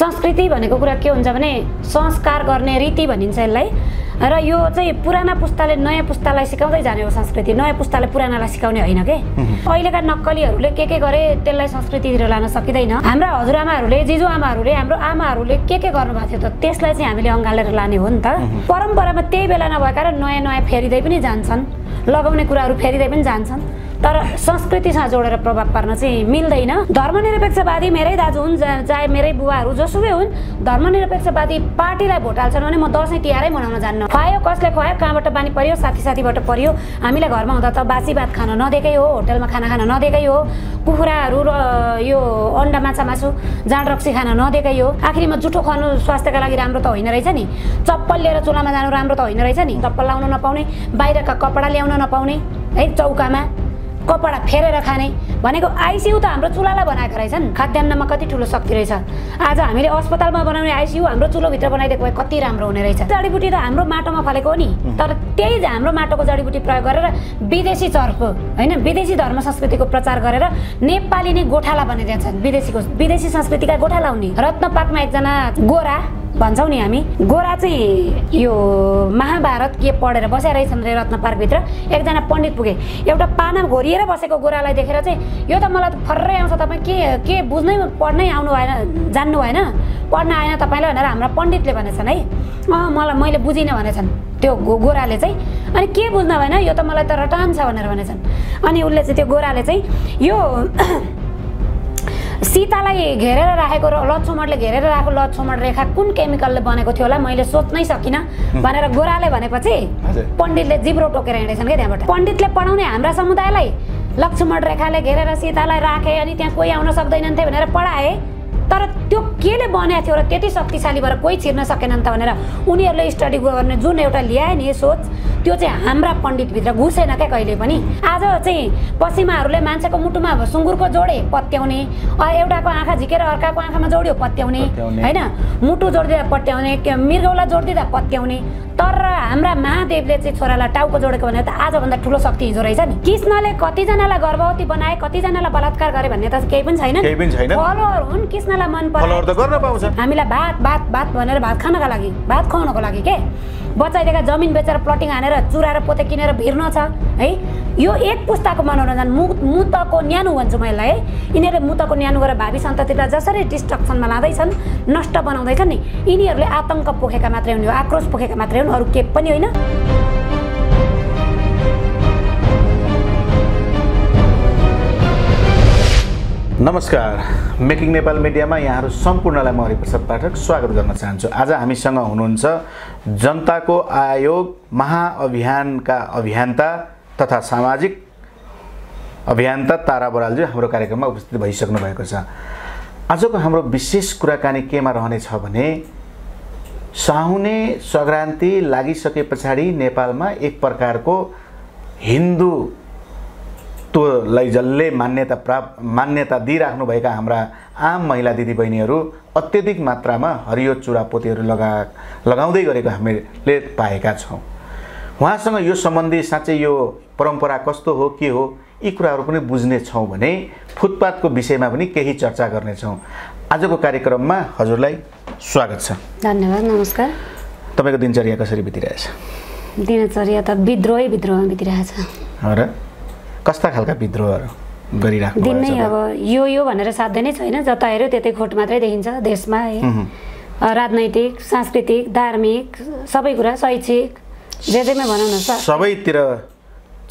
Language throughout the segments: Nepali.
संस्कृति भनेको कुरा के हुन्छ भने संस्कार गर्ने रीति भनिन्छ यसलाई र यो चाहिँ पुराना पुस्ताले नयाँ पुस्तालाई सिकाउँदै जाने हो संस्कृति नयाँ पुस्ताले पुरानालाई सिकाउने होइन के अहिलेका नक्कलीहरूले के के गरे त्यसलाई संस्कृतितिर लान सकिँदैन हाम्रा हजुरआमाहरूले जिजुआमाहरूले हाम्रो आमाहरूले के के गर्नुभएको थियो त त्यसलाई चाहिँ हामीले अँगालेर लाने हो नि त परम्परामा त्यही बेला नभएका र नयाँ नयाँ फेरिँदै पनि जान्छन् लगाउने कुराहरू फेरिँदै पनि जान्छन् तर संस्कृतिसँग जोडेर प्रभाव पार्न चाहिँ मिल्दैन धर्मनिरपेक्षवादी मेरै दाजु हुन् चाहे मेरै बुवाहरू जोसुकै हुन् धर्मनिरपेक्षवादी पार्टीलाई भोट हाल्छन् भने म दसैँ तिहारै मनाउन जान्न खुवायो कसले खुवायो कहाँबाट पानी पऱ्यो साथी साथीबाट पऱ्यो हामीलाई घरमा हुँदा त बासी भात खान नदिएकै हो होटेलमा खाना खान नदिएकै हो कुखुराहरू र यो अन्डा माछा मासु जाँड रक्सी खान नदिएकै हो आखिरीमा जुठो खुवाउनु स्वास्थ्यका लागि राम्रो त होइन रहेछ नि चप्पल लिएर चुलामा जानु राम्रो त होइन रहेछ नि चप्पल लाउनु नपाउने बाहिरका कपडा ल्याउन नपाउने है चौकामा कपडा फेरेर खाने भनेको आइसियु त हाम्रो चुलालाई बनाएको रहेछन् खाद्यान्नमा कति ठुलो शक्ति रहेछ आज हामीले अस्पतालमा बनाउने आइसियु हाम्रो चुलोभित्र बनाइदिएको भए कति राम्रो हुने रहेछ जडीबुटी त हाम्रो माटोमा फलेको हो नि तर त्यही हाम्रो माटोको जडीबुटी प्रयोग गरेर विदेशी चर्को होइन विदेशी धर्म संस्कृतिको प्रचार गरेर नेपाली नै गोठाला बनाइदिन्छन् विदेशीको विदेशी संस्कृतिका गोठाला हुने रत्न पार्कमा एकजना गोरा भन्छौँ नि हामी गोरा चाहिँ यो महाभारत के पढेर बसेर रहेछन् रे रत्न पार्कभित्र एकजना पण्डित पुगे एउटा पाना घोरिएर बसेको गोरालाई देखेर चाहिँ यो त मलाई फर्रै आउँछ तपाईँ के के बुझ्नै पढ्नै आउनु भएन जान्नु भएन पढ्न आएन तपाईँलाई भनेर हाम्रो पण्डितले भनेछन् है अँ मलाई मैले बुझिनँ भनेछन् त्यो गो गोराले चाहिँ अनि के बुझ्न भएन यो त मलाई त रटान छ भनेर भनेछन् अनि उसले चाहिँ त्यो गोराले चाहिँ यो सीतालाई घेरेर राखेको र लक्ष्मणले घेरेर राखेको लक्ष्मण रेखा कुन केमिकलले बनेको थियो होला मैले सोच्नै सकिनँ भनेर गोराले भनेपछि पण्डितले जिब्रो टोकेर हिँडेछन् क्या त्यहाँबाट पण्डितले पढाउने हाम्रा समुदायलाई लक्ष्मण रेखाले घेरेर सीतालाई राखे अनि त्यहाँ कोही आउन सक्दैनन् थिए भनेर पढाए तर त्यो केले बनाएको थियो र त्यति शक्तिशाली भएर कोही छिर्न सकेनन् त भनेर उनीहरूले स्टडी गर्ने जुन एउटा ल्याए नि सोच त्यो चाहिँ हाम्रा पण्डितभित्र घुसेन क्या कहिले पनि आज चाहिँ पश्चिमाहरूले मान्छेको मुटुमा सुँगुरको जोडे पत्याउने एउटाको आँखा झिकेर अर्काको आँखामा जोड्यो पत्याउने होइन मुटु जोडिदिँदा पत्याउने मृगौला जोडिदिँदा पत्याउने तर हाम्रा महादेवले चाहिँ छोरालाई टाउको जोडेको भनेर त आजभन्दा ठुलो शक्ति हिजो रहेछ नि कृष्णले कतिजनालाई गर्भवती बनाए कतिजनालाई बलात्कार गरे भन्ने त केही पनि छैन फलोहरू हुन् कृष्ण हामीलाई मन पर्छ हामीलाई भात भात भात भनेर भात खानको लागि भात खुवाउनको लागि के बचाइदिएका जमिन बेचेर प्लटिङ हानेर चुराएर पोते किनेर भिर्न छ है यो एक पुस्ताको मनोरञ्जन मु मुतको न्यानो भन्छु म यसलाई है यिनीहरूले मुतको न्यानो गरेर भावी सन्ततिलाई जसरी डिस्ट्रक्सनमा लाँदैछन् नष्ट बनाउँदैछन् नि यिनीहरूले आतङ्क पोखेका मात्रै हुन् आक्रोश पोखेका मात्रै हुन् अरू के पनि होइन नमस्कार मेकिङ नेपाल मिडियामा यहाँहरू सम्पूर्णलाई म हरिप्रसाद पाठक स्वागत गर्न चाहन्छु आज हामीसँग हुनुहुन्छ जनताको आयोग महाअभियानका अभियन्ता तथा सामाजिक अभियन्ता तारा बरालजी हाम्रो कार्यक्रममा उपस्थित भइसक्नु भएको छ आजको हाम्रो विशेष कुराकानी केमा रहनेछ भने साहुने सङ्क्रान्ति लागिसके पछाडि नेपालमा एक प्रकारको हिन्दू त्योलाई जसले मान्यता प्राप्त मान्यता दिइराख्नुभएका हाम्रा आम महिला दिदीबहिनीहरू अत्यधिक मात्रामा हरियो चुरा चुरापोतीहरू लगा लगाउँदै गरेको हामीले पाएका छौँ उहाँसँग यो सम्बन्धी साँच्चै यो परम्परा कस्तो हो के हो यी कुराहरू पनि बुझ्ने छौँ भने फुटपाथको विषयमा पनि केही चर्चा गर्नेछौँ आजको कार्यक्रममा हजुरलाई स्वागत छ धन्यवाद नमस्कार तपाईँको दिनचर्या कसरी बितिरहेछ दिनचर्या त विद्रोही विद्रोहमा बितिरहेछ र कस्ता खालका विद्रोहहरू दिनै अब यो यो भनेर साध्य नै छैन जता हेऱ्यो त्यतै खोट मात्रै देखिन्छ देशमा है राजनैतिक सांस्कृतिक धार्मिक सबै कुरा शैक्षिक जे जेमा भनौँ न सबैतिर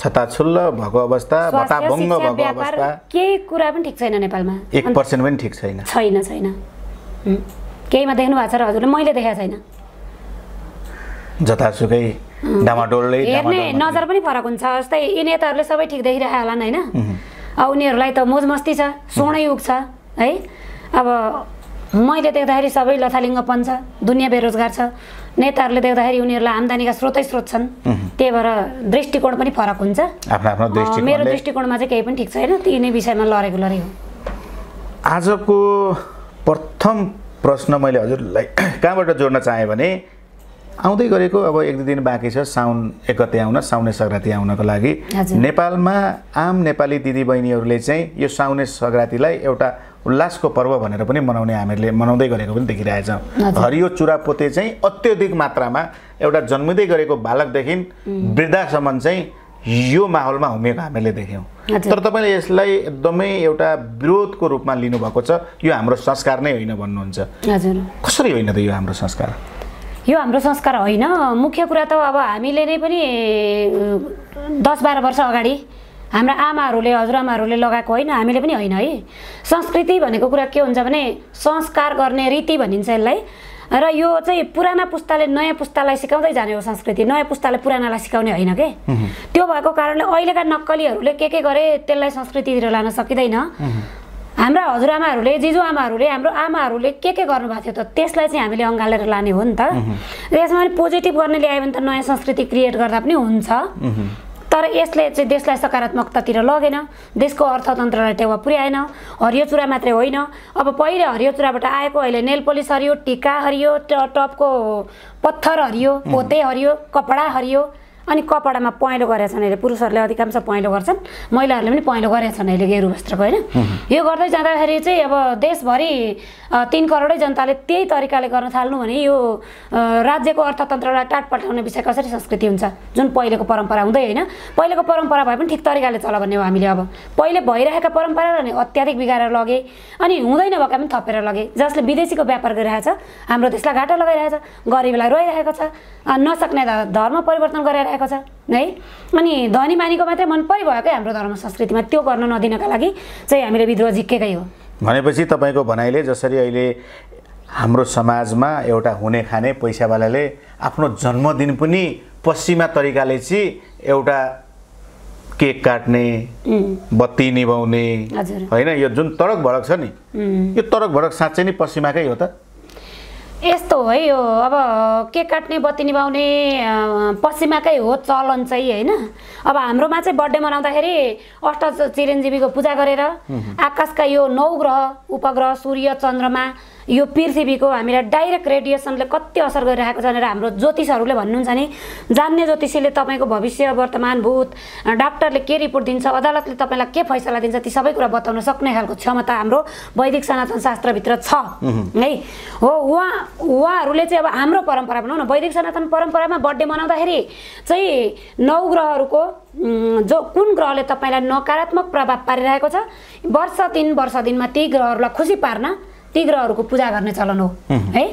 छताछुल्ल भएको अवस्था भत्ताभङ्ग भएको अवस्था केही कुरा पनि ठिक छैन नेपालमा एक पर्सेन्ट पनि ठिक छैन छैन छैन केहीमा देख्नु भएको छ र हजुरले मैले देखाएको छैन जतासुकै हेर्ने नजर पनि फरक हुन्छ जस्तै यी नेताहरूले सबै ठिक देखिरहेको होलान् होइन अब उनीहरूलाई त मोज मस्ती छ सोनै छ है अब मैले देख्दाखेरि सबै लथालिङ्गपन छ दुनियाँ बेरोजगार छ नेताहरूले देख्दाखेरि उनीहरूलाई आम्दानीका स्रोतै स्रोत छन् त्यही भएर दृष्टिकोण पनि फरक हुन्छ आफ्नो मेरो दृष्टिकोणमा चाहिँ केही पनि ठिक छैन ती नै विषयमा लडेको लडे हो आजको प्रथम प्रश्न मैले हजुरलाई कहाँबाट जोड्न चाहेँ भने आउँदै गरेको अब एक दुई दिन बाँकी छ साउन एक गते आउन साउने सङ्क्रान्ति आउनको लागि नेपालमा आम नेपाली दिदीबहिनीहरूले चाहिँ यो साउने सङ्क्रान्तिलाई एउटा उल्लासको पर्व भनेर पनि मनाउने हामीहरूले मनाउँदै गरेको पनि देखिरहेछ हरियो चुरा पोते चाहिँ अत्यधिक मात्रामा एउटा जन्मिँदै गरेको बालकदेखि वृद्धासम्म चाहिँ यो माहौलमा हुमेको हामीले देख्यौँ तर तपाईँले यसलाई एकदमै एउटा विरोधको रूपमा लिनुभएको छ यो हाम्रो संस्कार नै होइन भन्नुहुन्छ कसरी होइन त यो हाम्रो संस्कार यो हाम्रो संस्कार होइन मुख्य कुरा त अब हामीले नै पनि दस बाह्र वर्ष अगाडि हाम्रा आमाहरूले हजुरआमाहरूले लगाएको होइन हामीले पनि होइन है संस्कृति भनेको कुरा के हुन्छ भने संस्कार गर्ने रीति भनिन्छ यसलाई र यो चाहिँ पुराना पुस्ताले नयाँ पुस्तालाई सिकाउँदै जाने हो संस्कृति नयाँ पुस्ताले पुरानालाई सिकाउने होइन के त्यो भएको कारणले अहिलेका नक्कलीहरूले के के गरे त्यसलाई संस्कृतितिर लान सकिँदैन हाम्रा हजुरआमाहरूले जिजुआमाहरूले हाम्रो आमाहरूले के के गर्नुभएको थियो त त्यसलाई चाहिँ हामीले अँगालेर लाने हो नि त र यसमा पनि पोजिटिभ गर्ने ल्यायो भने त नयाँ संस्कृति क्रिएट गर्दा पनि हुन्छ तर यसले चाहिँ देशलाई सकारात्मकतातिर लगेन देशको अर्थतन्त्रलाई टेवा पुर्याएन हरियो चुरा मात्रै होइन अब पहिले हरियो चुराबाट आएको अहिले नेल पोलिस हरियो टिका हरियो टपको पत्थर हरियो पोते हरियो कपडा हरियो अनि कपडामा पहेँलो गरेका छन् अहिले पुरुषहरूले अधिकांश पहेँलो गर्छन् महिलाहरूले पनि पहेँलो गरेका छन् अहिले गेरु वस्त्रको होइन यो गर्दै जाँदाखेरि चाहिँ अब देशभरि तिन करोडै जनताले त्यही तरिकाले गर्न थाल्नु भने यो राज्यको अर्थतन्त्रलाई टाट पठाउने विषय कसरी संस्कृति हुन्छ जुन पहिलेको परम्परा हुँदै होइन पहिलेको परम्परा भए पनि ठिक तरिकाले चल भन्ने हो हामीले अब पहिले भइरहेका अनि अत्याधिक बिगारेर लगे अनि हुँदैन भएका पनि थपेर लगे जसले विदेशीको व्यापार गरिरहेछ हाम्रो देशलाई घाटा लगाइरहेछ गरिबलाई रोइरहेको छ नसक्ने धर्म परिवर्तन गरेर भइरहेको छ है अनि धनी मानीको मात्रै मन क्या हाम्रो धर्म संस्कृतिमा त्यो गर्न नदिनका लागि चाहिँ हामीले विद्रोह झिक्केकै हो भनेपछि तपाईँको भनाइले जसरी अहिले हाम्रो समाजमा एउटा हुने खाने पैसावालाले आफ्नो जन्मदिन पनि पश्चिमा तरिकाले चाहिँ एउटा केक काट्ने बत्ती निभाउने होइन यो जुन तडक भडक छ नि यो तडक भडक साँच्चै नै पश्चिमाकै हो त यस्तो हो है यो अब केक काट्ने बत्ती निभाउने पश्चिमाकै हो चलन चाहिँ होइन अब हाम्रोमा चाहिँ बर्थडे मनाउँदाखेरि अष्ट चिरञ्जीवीको पूजा गरेर आकाशका यो नौ ग्रह उपग्रह सूर्य चन्द्रमा यो पृथ्वीको हामीलाई डाइरेक्ट रेडिएसनले कति असर गरिरहेको छ भनेर हाम्रो ज्योतिषहरूले भन्नुहुन्छ नि जान्ने ज्योतिषीले तपाईँको भविष्य वर्तमान भूत डाक्टरले के रिपोर्ट दिन्छ अदालतले तपाईँलाई के फैसला दिन्छ ती सबै कुरा बताउन सक्ने खालको क्षमता हाम्रो वैदिक सनातन शास्त्रभित्र छ है हो उहाँ उहाँहरूले चाहिँ अब हाम्रो परम्परा भनौँ न वैदिक सनातन परम्परामा बर्थडे मनाउँदाखेरि चाहिँ नौ ग्रहहरूको जो कुन ग्रहले तपाईँलाई नकारात्मक प्रभाव पारिरहेको छ वर्ष तिन वर्ष दिनमा ती ग्रहहरूलाई खुसी पार्न ती ग्रहहरूको पूजा गर्ने चलन हो है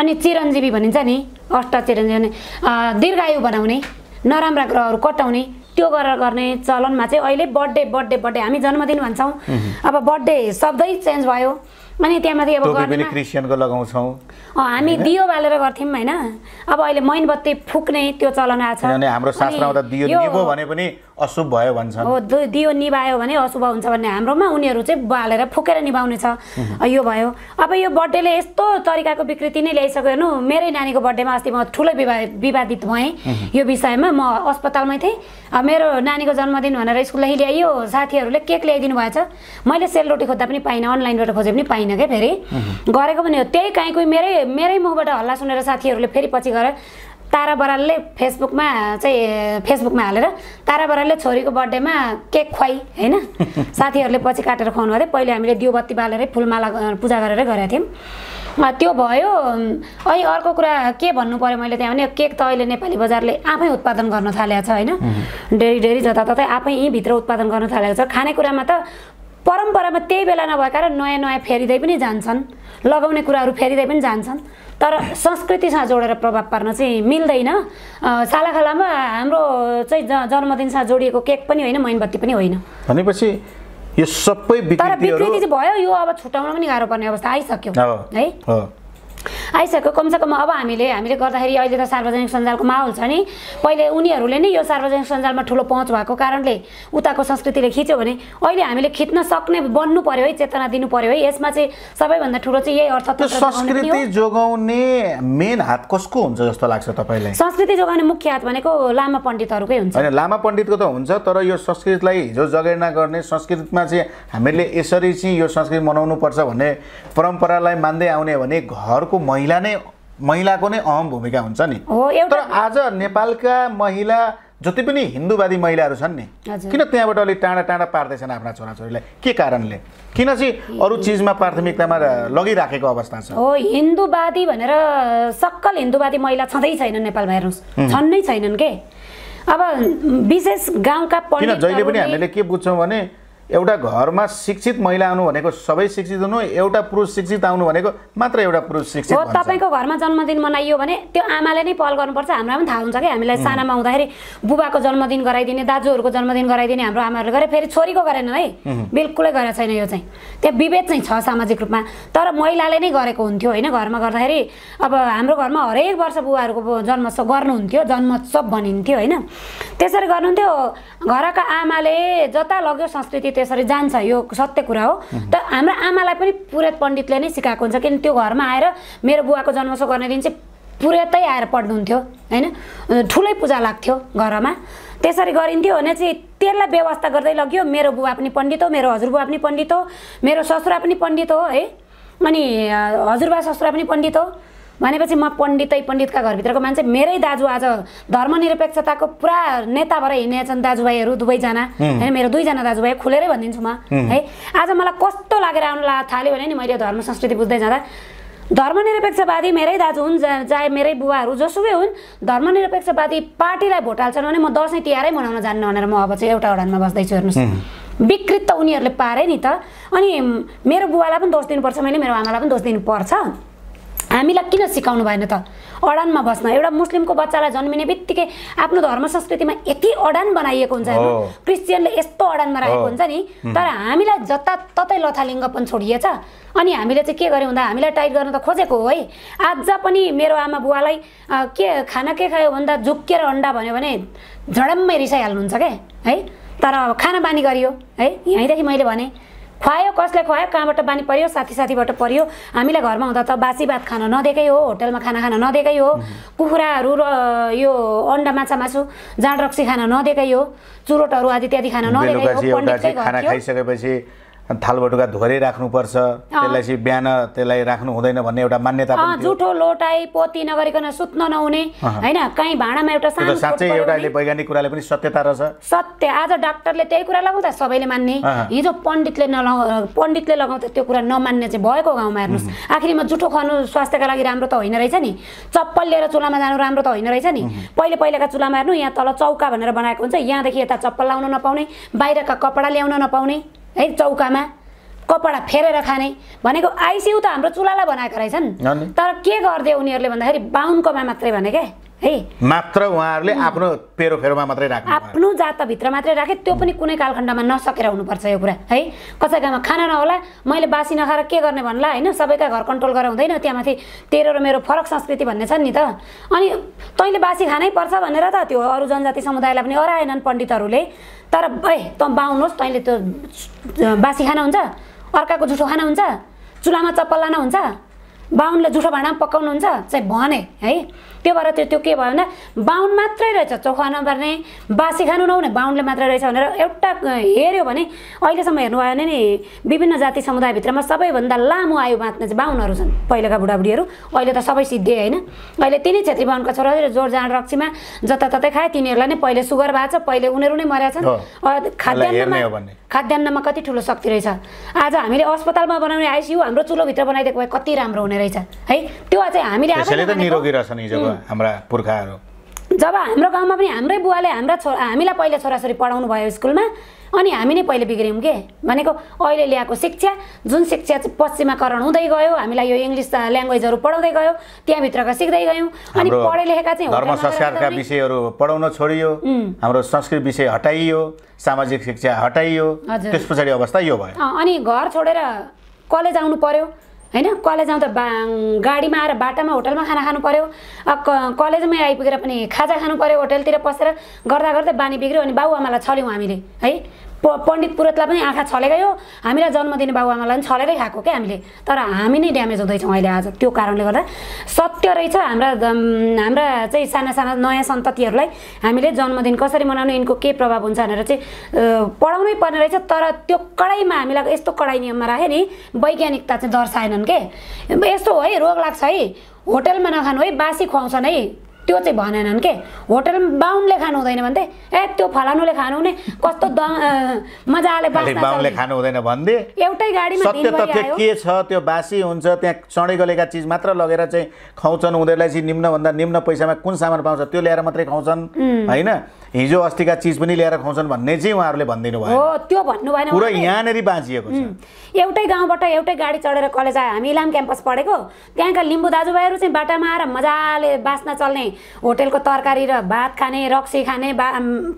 अनि चिरञ्जीवी भनिन्छ नि अष्ट चिरञ्जीवी दीर्घायु बनाउने नराम्रा ग्रहहरू कटाउने त्यो गरेर गर्ने चलनमा चाहिँ अहिले बर्थडे बर्थडे बर्थडे हामी जन्मदिन भन्छौँ अब बर्थडे शब्दै चेन्ज भयो अनि त्यहाँ माथि अब क्रिस्चियनको लगाउँछौँ हामी दियो बालेर गर्थ्यौँ होइन अब अहिले मैनबत्ती फुक्ने त्यो चलन आएको छ हाम्रो शास्त्रमा दियो भने पनि अशुभ भयो भन्छ हो दियो निभायो भने अशुभ हुन्छ भन्ने हाम्रोमा उनीहरू चाहिँ बालेर फुकेर निभाउने छ यो भयो अब यो बर्थडेले यस्तो तरिकाको विकृति नै ल्याइसक्यो हेर्नु मेरै नानीको बर्थडेमा अस्ति म ठुलो विवा विवादित भएँ यो विषयमा म अस्पतालमै थिएँ मेरो नानीको जन्मदिन भनेर स्कुललाई ल्याइयो साथीहरूले केक ल्याइदिनु भएछ मैले सेलरोटी खोज्दा पनि पाइनँ अनलाइनबाट खोजे पनि पाइनँ क्या फेरि गरेको पनि हो त्यही काहीँ कोही मेरै मेरै मुखबाट हल्ला सुनेर साथीहरूले फेरि पछि गएर तारा बरालले फेसबुकमा चाहिँ फेसबुकमा हालेर तारा बरालले छोरीको बर्थडेमा केक खुवाई होइन साथीहरूले पछि काटेर खुवाउनु थियो पहिले हामीले दियो बत्ती बालेरै फुलमाला पूजा गरेरै गरेका थियौँ त्यो भयो अनि अर्को कुरा के भन्नु पऱ्यो मैले त्यहाँ भने केक त अहिले नेपाली बजारले आफै उत्पादन गर्न थालेको छ होइन डेरी डेरी जताततै आफै यहीँभित्र उत्पादन गर्न थालेको छ खानेकुरामा त परम्परामा त्यही बेला नभएका र नयाँ नयाँ फेरिँदै पनि जान्छन् लगाउने कुराहरू फेरिँदै पनि जान्छन् तर संस्कृतिसँग जोडेर प्रभाव पार्न चाहिँ मिल्दैन सालाखालामा हाम्रो चाहिँ जन्मदिनसँग जोडिएको केक पनि होइन मैनबत्ती पनि होइन भनेपछि यो सबै तर विकृति चाहिँ भयो यो अब छुट्याउन पनि गाह्रो पर्ने अवस्था आइसक्यो है आइसक्यो कमसेकम अब हामीले हामीले गर्दाखेरि अहिले त सार्वजनिक सञ्जालको माहौल छ नि पहिले उनीहरूले नै यो सार्वजनिक सञ्जालमा ठुलो पहुँच भएको कारणले उताको संस्कृतिले खिच्यो भने अहिले हामीले खिच्न सक्ने बन्नु पऱ्यो है चेतना दिनु पर्यो है यसमा चाहिँ सबैभन्दा ठुलो चाहिँ यही अर्थ संस्कृति जोगाउने मेन हात कसको हुन्छ जस्तो लाग्छ तपाईँलाई संस्कृति जोगाउने मुख्य हात भनेको लामा पण्डितहरूकै हुन्छ होइन लामा पण्डितको त हुन्छ तर यो संस्कृतिलाई हिजो जगेर्ना गर्ने संस्कृतिमा चाहिँ हामीले यसरी चाहिँ यो संस्कृति मनाउनुपर्छ भन्ने परम्परालाई मान्दै आउने भने घरको नेपालको महिला नै महिलाको नै अहम भूमिका हुन्छ नि तर आज नेपालका महिला जति पनि हिन्दूवादी महिलाहरू छन् नि किन त्यहाँबाट अलिक टाढा टाढा पार्दैछन् आफ्ना छोराछोरीलाई के कारणले किन चाहिँ अरू चिजमा प्राथमिकतामा लगिराखेको अवस्था छ हो हिन्दूवादी भनेर सक्कल हिन्दूवादी महिला छँदै छैनन् नेपालमा हेर्नुहोस् छन् नै छैनन् के अब विशेष गाउँका जहिले पनि हामीले के बुझ्छौँ भने एउटा घरमा शिक्षित महिला आउनु भनेको सबै शिक्षित हुनु एउटा पुरुष शिक्षित आउनु भनेको मात्र एउटा पुरुष शिक्षित हो तपाईँको घरमा जन्मदिन मनाइयो भने त्यो आमाले नै पहल गर्नुपर्छ हामीलाई पनि थाहा हुन्छ कि हामीलाई सानामा हुँदाखेरि बुबाको जन्मदिन गराइदिने दाजुहरूको जन्मदिन गराइदिने हाम्रो आमाहरूले गरे फेरि छोरीको गरेन है बिल्कुलै गरेको छैन यो चाहिँ त्यहाँ विभेद चाहिँ छ सामाजिक रूपमा तर महिलाले नै गरेको हुन्थ्यो होइन घरमा गर्दाखेरि अब हाम्रो घरमा हरेक वर्ष बुवाहरूको जन्मोत्सव गर्नुहुन्थ्यो जन्मोत्सव भनिन्थ्यो होइन त्यसरी गर्नुहुन्थ्यो घरका आमाले जता लग्यो संस्कृति त्यसरी जान्छ यो सत्य कुरा हो त हाम्रो आमालाई पनि पुरेत पण्डितले नै सिकाएको हुन्छ किन त्यो घरमा आएर मेरो बुवाको जन्मसो गर्ने दिन चाहिँ पुरेतै आएर पढ्नुहुन्थ्यो होइन ठुलै पूजा लाग्थ्यो घरमा त्यसरी गरिन्थ्यो भने चाहिँ त्यसलाई व्यवस्था गर्दै लग्यो मेरो बुवा पनि पण्डित हो मेरो हजुरबुवा पनि पण्डित हो मेरो ससुरा पनि पण्डित हो है अनि हजुरबा ससुरा पनि पण्डित हो भनेपछि म पण्डितै पण्डितका घरभित्रको मान्छे मेरै दाजु आज धर्मनिरपेक्षताको पुरा नेता भएर हिँडेका छन् दाजुभाइहरू दुवैजना होइन मेरो दुईजना दाजुभाइ खुलेरै भनिदिन्छु म है आज मलाई कस्तो लागेर आउनु ला थाल्यो भने नि मैले धर्म संस्कृति बुझ्दै जाँदा धर्मनिरपेक्षवादी मेरै दाजु हुन् जा चाहे मेरै बुवाहरू जोसुकै हुन् धर्मनिरपेक्षवादी पार्टीलाई भोट हाल्छन् भने म दसैँ तिहारै मनाउन जान्न भनेर म अब चाहिँ एउटा ओडानमा बस्दैछु हेर्नुहोस् विकृत त उनीहरूले पारे नि त अनि मेरो बुवालाई पनि दोष दिनुपर्छ मैले मेरो आमालाई पनि दोष दिनुपर्छ हामीलाई किन सिकाउनु भएन त अडानमा बस्न एउटा मुस्लिमको बच्चालाई जन्मिने बित्तिकै आफ्नो धर्म संस्कृतिमा यति अडान बनाइएको हुन्छ क्रिस्चियनले यस्तो अडान राखेको हुन्छ नि तर हामीलाई जताततै लथालिङ्ग पनि छोडिएछ अनि हामीले चाहिँ के गर्यौँ भन्दा हामीलाई टाइट गर्न त खोजेको हो है आज पनि मेरो आमा बुवालाई के खाना के खायो भन्दा झुक्किएर अन्डा भन्यो भने झडम्मै रिसाइहाल्नुहुन्छ क्या है तर खाना बानी गरियो है यहीँदेखि मैले भने खुवायो कसले खुवायो कहाँबाट बानी पऱ्यो साथी साथीबाट पऱ्यो हामीलाई घरमा हुँदा त बासी भात खान नदिएकै हो होटलमा खाना खान नदिएकै हो कुखुराहरू र यो अन्डा माछा मासु जाँड रक्सी खान नदिएकै हो चुरोटहरू आदि इत्यादि खान नदिएकै हो थालबटुका धोरै राख्नुपर्छ त्यसलाई चाहिँ बिहान त्यसलाई राख्नु हुँदैन भन्ने एउटा मान्यता जुठो लोटाई पोती नगरिकन सुत्न नहुने होइन कहीँ भाँडामा एउटा साँच्चै एउटा वैज्ञानिक कुराले पनि सत्यता रहेछ सत्य आज डाक्टरले त्यही कुरा लगाउँदा सबैले मान्ने हिजो पण्डितले नलगाउ पण्डितले लगाउँदा त्यो कुरा नमान्ने चाहिँ भएको गाउँमा हेर्नुहोस् आखिरीमा जुठो खानु स्वास्थ्यका लागि राम्रो त होइन रहेछ नि चप्पल लिएर चुलामा जानु राम्रो त होइन रहेछ नि पहिले पहिलाका चुलामा हेर्नु यहाँ तल चौका भनेर बनाएको हुन्छ यहाँदेखि यता चप्पल लाउन नपाउने बाहिरका कपडा ल्याउन नपाउने है चौकामा कपडा फेरेर खाने भनेको आइसियु त हाम्रो चुलालाई बनाएको रहेछन् तर के गरिदियो उनीहरूले भन्दाखेरि बाहुनकोमा मात्रै भने क्या है मात्र उहाँहरूले आफ्नो पेरो फेरोमा मात्रै राख्नु आफ्नो जातभित्र मात्रै राखे त्यो पनि कुनै कालखण्डमा नसकेर हुनुपर्छ यो कुरा है कसैकामा खाना नहोला मैले बासी नखाएर के गर्ने भन्ला होइन सबैका घर कन्ट्रोल गरेर हुँदैन त्यहाँ माथि तेरो र मेरो फरक संस्कृति भन्ने छन् नि त अनि तैँले बासी खानै पर्छ भनेर त त्यो अरू जनजाति समुदायलाई पनि अराएनन् पण्डितहरूले तर ए त बाहुनुहोस् तैँले त्यो बासी खाना हुन्छ अर्काको जुठो खाना हुन्छ चुल्हामा चप्पल लान हुन्छ बाहुनले जुठो भाँडामा पकाउनुहुन्छ चाहिँ भने है त्यो भएर त्यो त्यो के भयो भन्दा बाहुन मात्रै रहेछ चोखा नपर्ने बासी खानु नहुने बाहुनले मात्रै रहेछ भनेर एउटा हेऱ्यो भने अहिलेसम्म हेर्नुभयो भने नि विभिन्न जाति समुदायभित्रमा सबैभन्दा लामो आयु बाँच्ने चाहिँ बाहुनहरू छन् पहिलाका बुढाबुढीहरू अहिले त सबै सिद्धे होइन अहिले तिनै क्षेत्री बाहुनका छोराहरू जोड जाँड रक्सीमा जताततै खाए तिनीहरूलाई नै पहिले सुगर भएको छ पहिले उनीहरू नै मर्या छन् खाद्यान्नमा खाद्यान्नमा कति ठुलो शक्ति रहेछ आज हामीले अस्पतालमा बनाउने आइसियु हाम्रो चुलोभित्र बनाइदिएको भए कति राम्रो हुने रहेछ है त्यो चाहिँ हामीले हाम्रा पुर्खाहरू जब हाम्रो गाउँमा पनि हाम्रै बुवाले हाम्रा छोरा हामीलाई पहिला छोराछोरी पढाउनु भयो स्कुलमा अनि हामी नै पहिले बिग्रियौँ के भनेको अहिले ल्याएको शिक्षा जुन शिक्षा चाहिँ पश्चिमाकरण हुँदै गयो हामीलाई यो इङ्ग्लिस ल्याङ्ग्वेजहरू पढाउँदै गयो त्यहाँभित्रका सिक्दै गयौँ अनि पढे लेखेका चाहिँ धर्म संस्कारका विषयहरू पढाउन छोडियो हाम्रो संस्कृत विषय हटाइयो सामाजिक शिक्षा हटाइयो त्यस पछाडि अवस्था यो भयो अनि घर छोडेर कलेज आउनु पर्यो होइन कलेज आउँदा बा गाडीमा आएर बाटामा होटलमा खाना खानु पऱ्यो कलेजमै आइपुगेर पनि खाजा खानु पऱ्यो होटलतिर पसेर गर्दा गर्दै बानी बिग्रियो अनि बाउ आमालाई छल्यौँ हामीले है पण्डित पुरतलाई पनि आँखा छलेकै हो हामीलाई जन्म दिने बाबुआमालाई पनि छलेरै खाएको क्या हामीले तर हामी नै ड्यामेज हुँदैछौँ अहिले आज त्यो कारणले गर्दा सत्य रहेछ हाम्रा हाम्रा चाहिँ साना साना नयाँ सन्ततिहरूलाई हामीले जन्मदिन कसरी मनाउनु यिनको के प्रभाव हुन्छ भनेर चाहिँ पढाउनै पर्ने रहेछ तर त्यो कडाइमा हामीलाई यस्तो कडाइ नियममा राख्यो नि वैज्ञानिकता चाहिँ दर्शाएनन् के यस्तो है रोग लाग्छ है होटलमा नखानु है बासी खुवाउँछन् है त्यो चाहिँ भनेनन् के होटल बाहुनले खानु हुँदैन भन्थे ए त्यो फलानुले खानु हुने कस्तो मजाले बाहुनले खानु हुँदैन भन्दे एउटै गाडीमा के छ त्यो बासी हुन्छ त्यहाँ चढै गलेका चिज मात्र लगेर चाहिँ खुवाउँछन् उनीहरूलाई चाहिँ निम्नभन्दा निम्न पैसामा कुन सामान पाउँछ त्यो ल्याएर मात्रै खुवाउँछन् होइन हिजो अस्तिका चिज पनि ल्याएर खुवाउँछन् भन्ने चाहिँ उहाँहरूले भनिदिनु भयो हो त्यो भन्नु भएन पुरो यहाँनिर बाँचिएको एउटै गाउँबाट एउटै गाडी चढेर कलेज आयो हामी इलाम क्याम्पस पढेको त्यहाँका लिम्बू दाजुभाइहरू चाहिँ बाटामा आएर मजाले बाँच्न चल्ने होटेलको तरकारी र भात खाने रक्सी खाने बा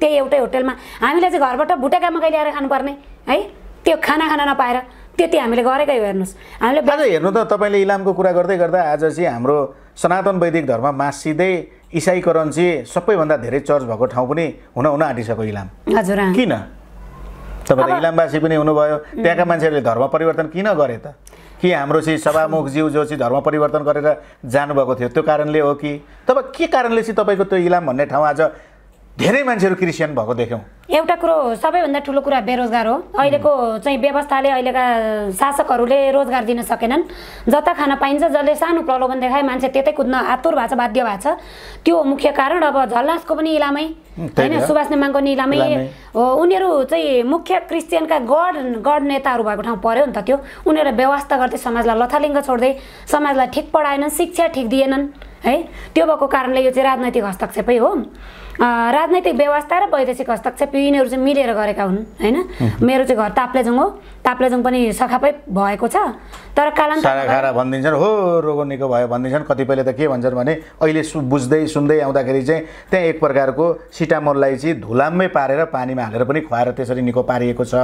त्यही एउटै होटेलमा हामीले चाहिँ घरबाट भुटेका मकै ल्याएर खानुपर्ने है त्यो खाना खाना नपाएर त्यति हामीले गरेकै हो हेर्नुहोस् हामीले आज हेर्नु त तपाईँले इलामको कुरा गर्दै गर्दा आज चाहिँ हाम्रो सनातन वैदिक धर्म मासिँदै इसाईकरण चाहिँ सबैभन्दा धेरै चर्च भएको ठाउँ पनि हुन हुन आँटिसक्यो इलाम हजुर किन तपाईँ इलामवासी पनि हुनुभयो त्यहाँका मान्छेहरूले धर्म परिवर्तन किन गरे त कि हाम्रो चाहिँ सभामुख सभामुखज्यू जो चाहिँ धर्म परिवर्तन गरेर जानुभएको थियो त्यो कारणले हो कि तब के कारणले चाहिँ तपाईँको त्यो इलाम भन्ने ठाउँ आज धेरै मान्छेहरू क्रिस्चियन भएको देख्यौँ एउटा कुरो सबैभन्दा ठुलो कुरा बेरोजगार हो अहिलेको चाहिँ व्यवस्थाले अहिलेका शासकहरूले रोजगार दिन सकेनन् जता खान पाइन्छ जसले सानो प्रलोभन देखाए मान्छे त्यतै कुद्न आतुर भएको छ बाध्य भएको छ त्यो मुख्य कारण अब झलनासको पनि इलामै होइन सुभाष नेमाङको पनि इलामै हो उनीहरू चाहिँ मुख्य क्रिस्चियनका गड गड नेताहरू भएको ठाउँ पऱ्यो नि त त्यो उनीहरू व्यवस्था गर्दै समाजलाई लथालिङ्ग छोड्दै समाजलाई ठिक पढाएनन् शिक्षा ठिक दिएनन् है त्यो भएको कारणले यो चाहिँ राजनैतिक हस्तक्षेपै हो राजनैतिक व्यवस्था र वैदेशिक हस्तक्षेप यिनीहरू चाहिँ मिलेर गरेका हुन् होइन मेरो चाहिँ घर ताप्लेजुङ हो ताप्लेजुङ पनि सखापै भएको छ तर सारा खाएर भनिदिन्छन् हो रोगो निको भयो भनिदिन्छन् कतिपयले त के भन्छन् भने अहिले सु बुझ्दै सुन्दै आउँदाखेरि चाहिँ त्यहाँ एक प्रकारको सिटामोललाई चाहिँ धुलामै पारेर पानीमा हालेर पनि खुवाएर त्यसरी निको पारिएको छ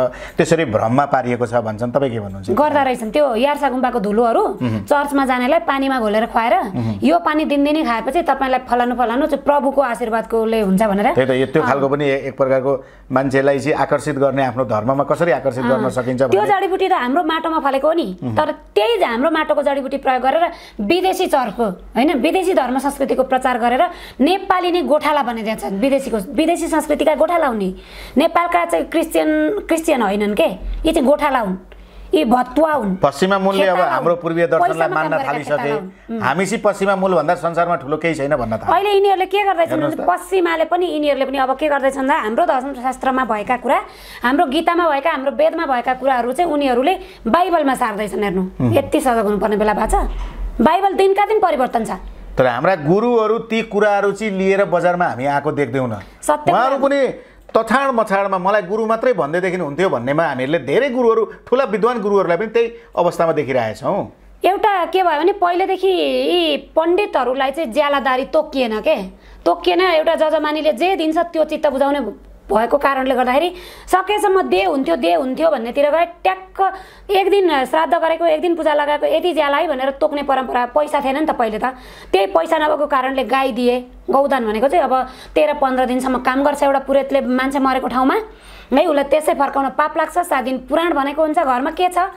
त्यसरी भ्रममा पारिएको छ भन्छन् तपाईँ के भन्नुहुन्छ गर्दा रहेछन् त्यो यार्सा गुम्बाको धुलोहरू चर्चमा जानेलाई पानीमा घोलेर खुवाएर यो पानी दिनदिनै खाएपछि तपाईँलाई फलानु फलानु चाहिँ प्रभुको आशीर्वादकोले हुन्छ भनेर त्यही त त्यो खालको पनि एक प्रकारको मान्छेलाई चाहिँ आकर्षित गर्ने आफ्नो धर्ममा कसरी आकर्षित गर्न सकिन्छ त्यो जडीबुटी त हाम्रो माटोमा फलेको हो नि तर त्यही हाम्रो माटोको जडीबुटी प्रयोग गरेर विदेशी चर्को होइन विदेशी धर्म संस्कृतिको प्रचार गरेर नेपाली नै गोठाला बनाइदिन्छ विदेशीको विदेशी संस्कृतिका गोठाला हुने नेपालका चाहिँ क्रिस्चियन क्रिस्चियन होइनन् के यी चाहिँ गोठाला हुन् यी भत्वा हुन् पश्चिमा मूलले अब हाम्रो पूर्वीय दर्शनलाई मान्न थालिसके हामी चाहिँ पश्चिमा मूल भन्दा संसारमा ठुलो केही छैन भन्न थाल्यो अहिले यिनीहरूले के गर्दैछन् पश्चिमाले पनि यिनीहरूले पनि अब के गर्दैछन् भन्दा हाम्रो धर्मशास्त्रमा भएका कुरा हाम्रो गीतामा भएका हाम्रो वेदमा भएका कुराहरू चाहिँ उनीहरूले बाइबलमा सार्दैछन् हेर्नु यति सजग हुनुपर्ने बेला भएको छ बाइबल दिनका दिन परिवर्तन छ तर हाम्रा गुरुहरू ती कुराहरू चाहिँ लिएर बजारमा हामी आएको देख्दैनौँ उहाँहरू पनि तछाड मछाडमा मलाई गुरु मात्रै भन्दैदेखि हुन्थ्यो भन्नेमा हामीहरूले धेरै गुरुहरू ठुला विद्वान गुरुहरूलाई पनि त्यही अवस्थामा देखिरहेछौँ एउटा के भयो भने पहिलेदेखि यी पण्डितहरूलाई चाहिँ ज्यालादारी तोकिएन के तोकिएन एउटा जजमानीले जे दिन्छ त्यो चित्त बुझाउने भएको कारणले गर्दाखेरि सकेसम्म दे हुन्थ्यो दे हुन्थ्यो भन्नेतिर गएर ट्याक्क एक दिन श्राद्ध गरेको एक दिन पूजा लगाएको यति ज्यालाई भनेर तोक्ने परम्परा पैसा थिएन नि त पहिले त त्यही पैसा नभएको कारणले गाई दिए गौदान भनेको चाहिँ अब तेह्र पन्ध्र दिनसम्म काम गर्छ एउटा पुरेतले मान्छे मरेको ठाउँमा है उसलाई त्यसै फर्काउन पाप लाग्छ सात दिन पुराण भनेको हुन्छ घरमा के छ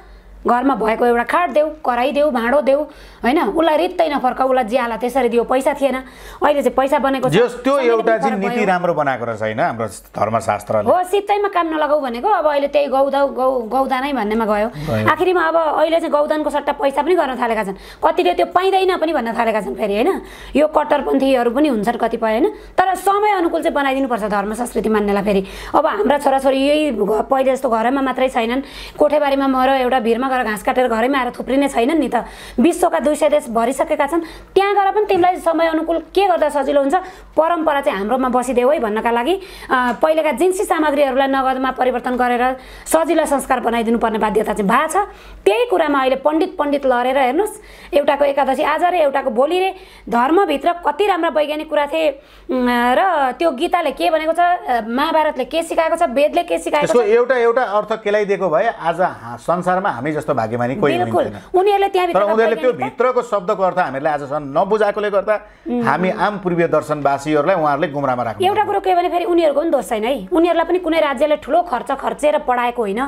घरमा भएको एउटा खाट देऊ कराई देऊ भाँडो देऊ होइन उसलाई रित्तै नफर्क उसलाई ज्याला त्यसरी दियो पैसा थिएन अहिले चाहिँ पैसा बनेको त्यो एउटा चाहिँ नीति राम्रो बनाएको रहेछ होइन हाम्रो धर्मशास्त्र हो सित्तैमा काम नलगाऊ भनेको अब अहिले त्यही गौदा गौ गौदानै भन्नेमा गयो आखिरीमा अब अहिले चाहिँ गौदानको सट्टा पैसा पनि गर्न थालेका छन् कतिले त्यो पाइँदैन पनि भन्न थालेका छन् फेरि होइन यो कट्टरपन्थीहरू पनि हुन्छन् कतिपय होइन तर समय अनुकूल चाहिँ बनाइदिनुपर्छ धर्म संस्कृति मान्नेलाई फेरि अब हाम्रा छोराछोरी यही पहिले जस्तो घरमा मात्रै छैनन् कोठेबारीमा मर एउटा भिरमा जङ्गलमा गएर घाँस काटेर घरैमा आएर थुप्रिने छैनन् नि त विश्वका दुई सय देश भरिसकेका छन् त्यहाँ गएर पनि तिमीलाई समय अनुकूल के गर्दा सजिलो हुन्छ परम्परा चाहिँ हाम्रोमा बसिदेऊ है भन्नका लागि पहिलेका जिन्सी सामग्रीहरूलाई नगदमा परिवर्तन गरेर सजिलो संस्कार बनाइदिनु पर्ने बाध्यता चाहिँ भएको छ त्यही कुरामा अहिले पण्डित पण्डित लडेर हेर्नुहोस् एउटाको एकादशी आज रे एउटाको भोलि रे धर्मभित्र कति राम्रा वैज्ञानिक कुरा थिए र त्यो गीताले के भनेको छ महाभारतले के सिकाएको छ वेदले के सिकाएको छ एउटा एउटा अर्थ केलाई दिएको भए आज संसारमा हामी जस्तो भाग्यमानी कोही उनीहरूले त्यहाँ तर उनीहरूले त्यो भित्रको शब्दको अर्थ हामीहरूले आजसम्म नबुझाएकोले गर्दा हामी आम पूर्वीय दर्शनवासीहरूलाई उहाँहरूले गुमरामा राख्नु एउटा कुरो के भने फेरि उनीहरूको पनि दोष छैन है उनीहरूलाई पनि कुनै राज्यले ठुलो खर्च खर्चेर पढाएको होइन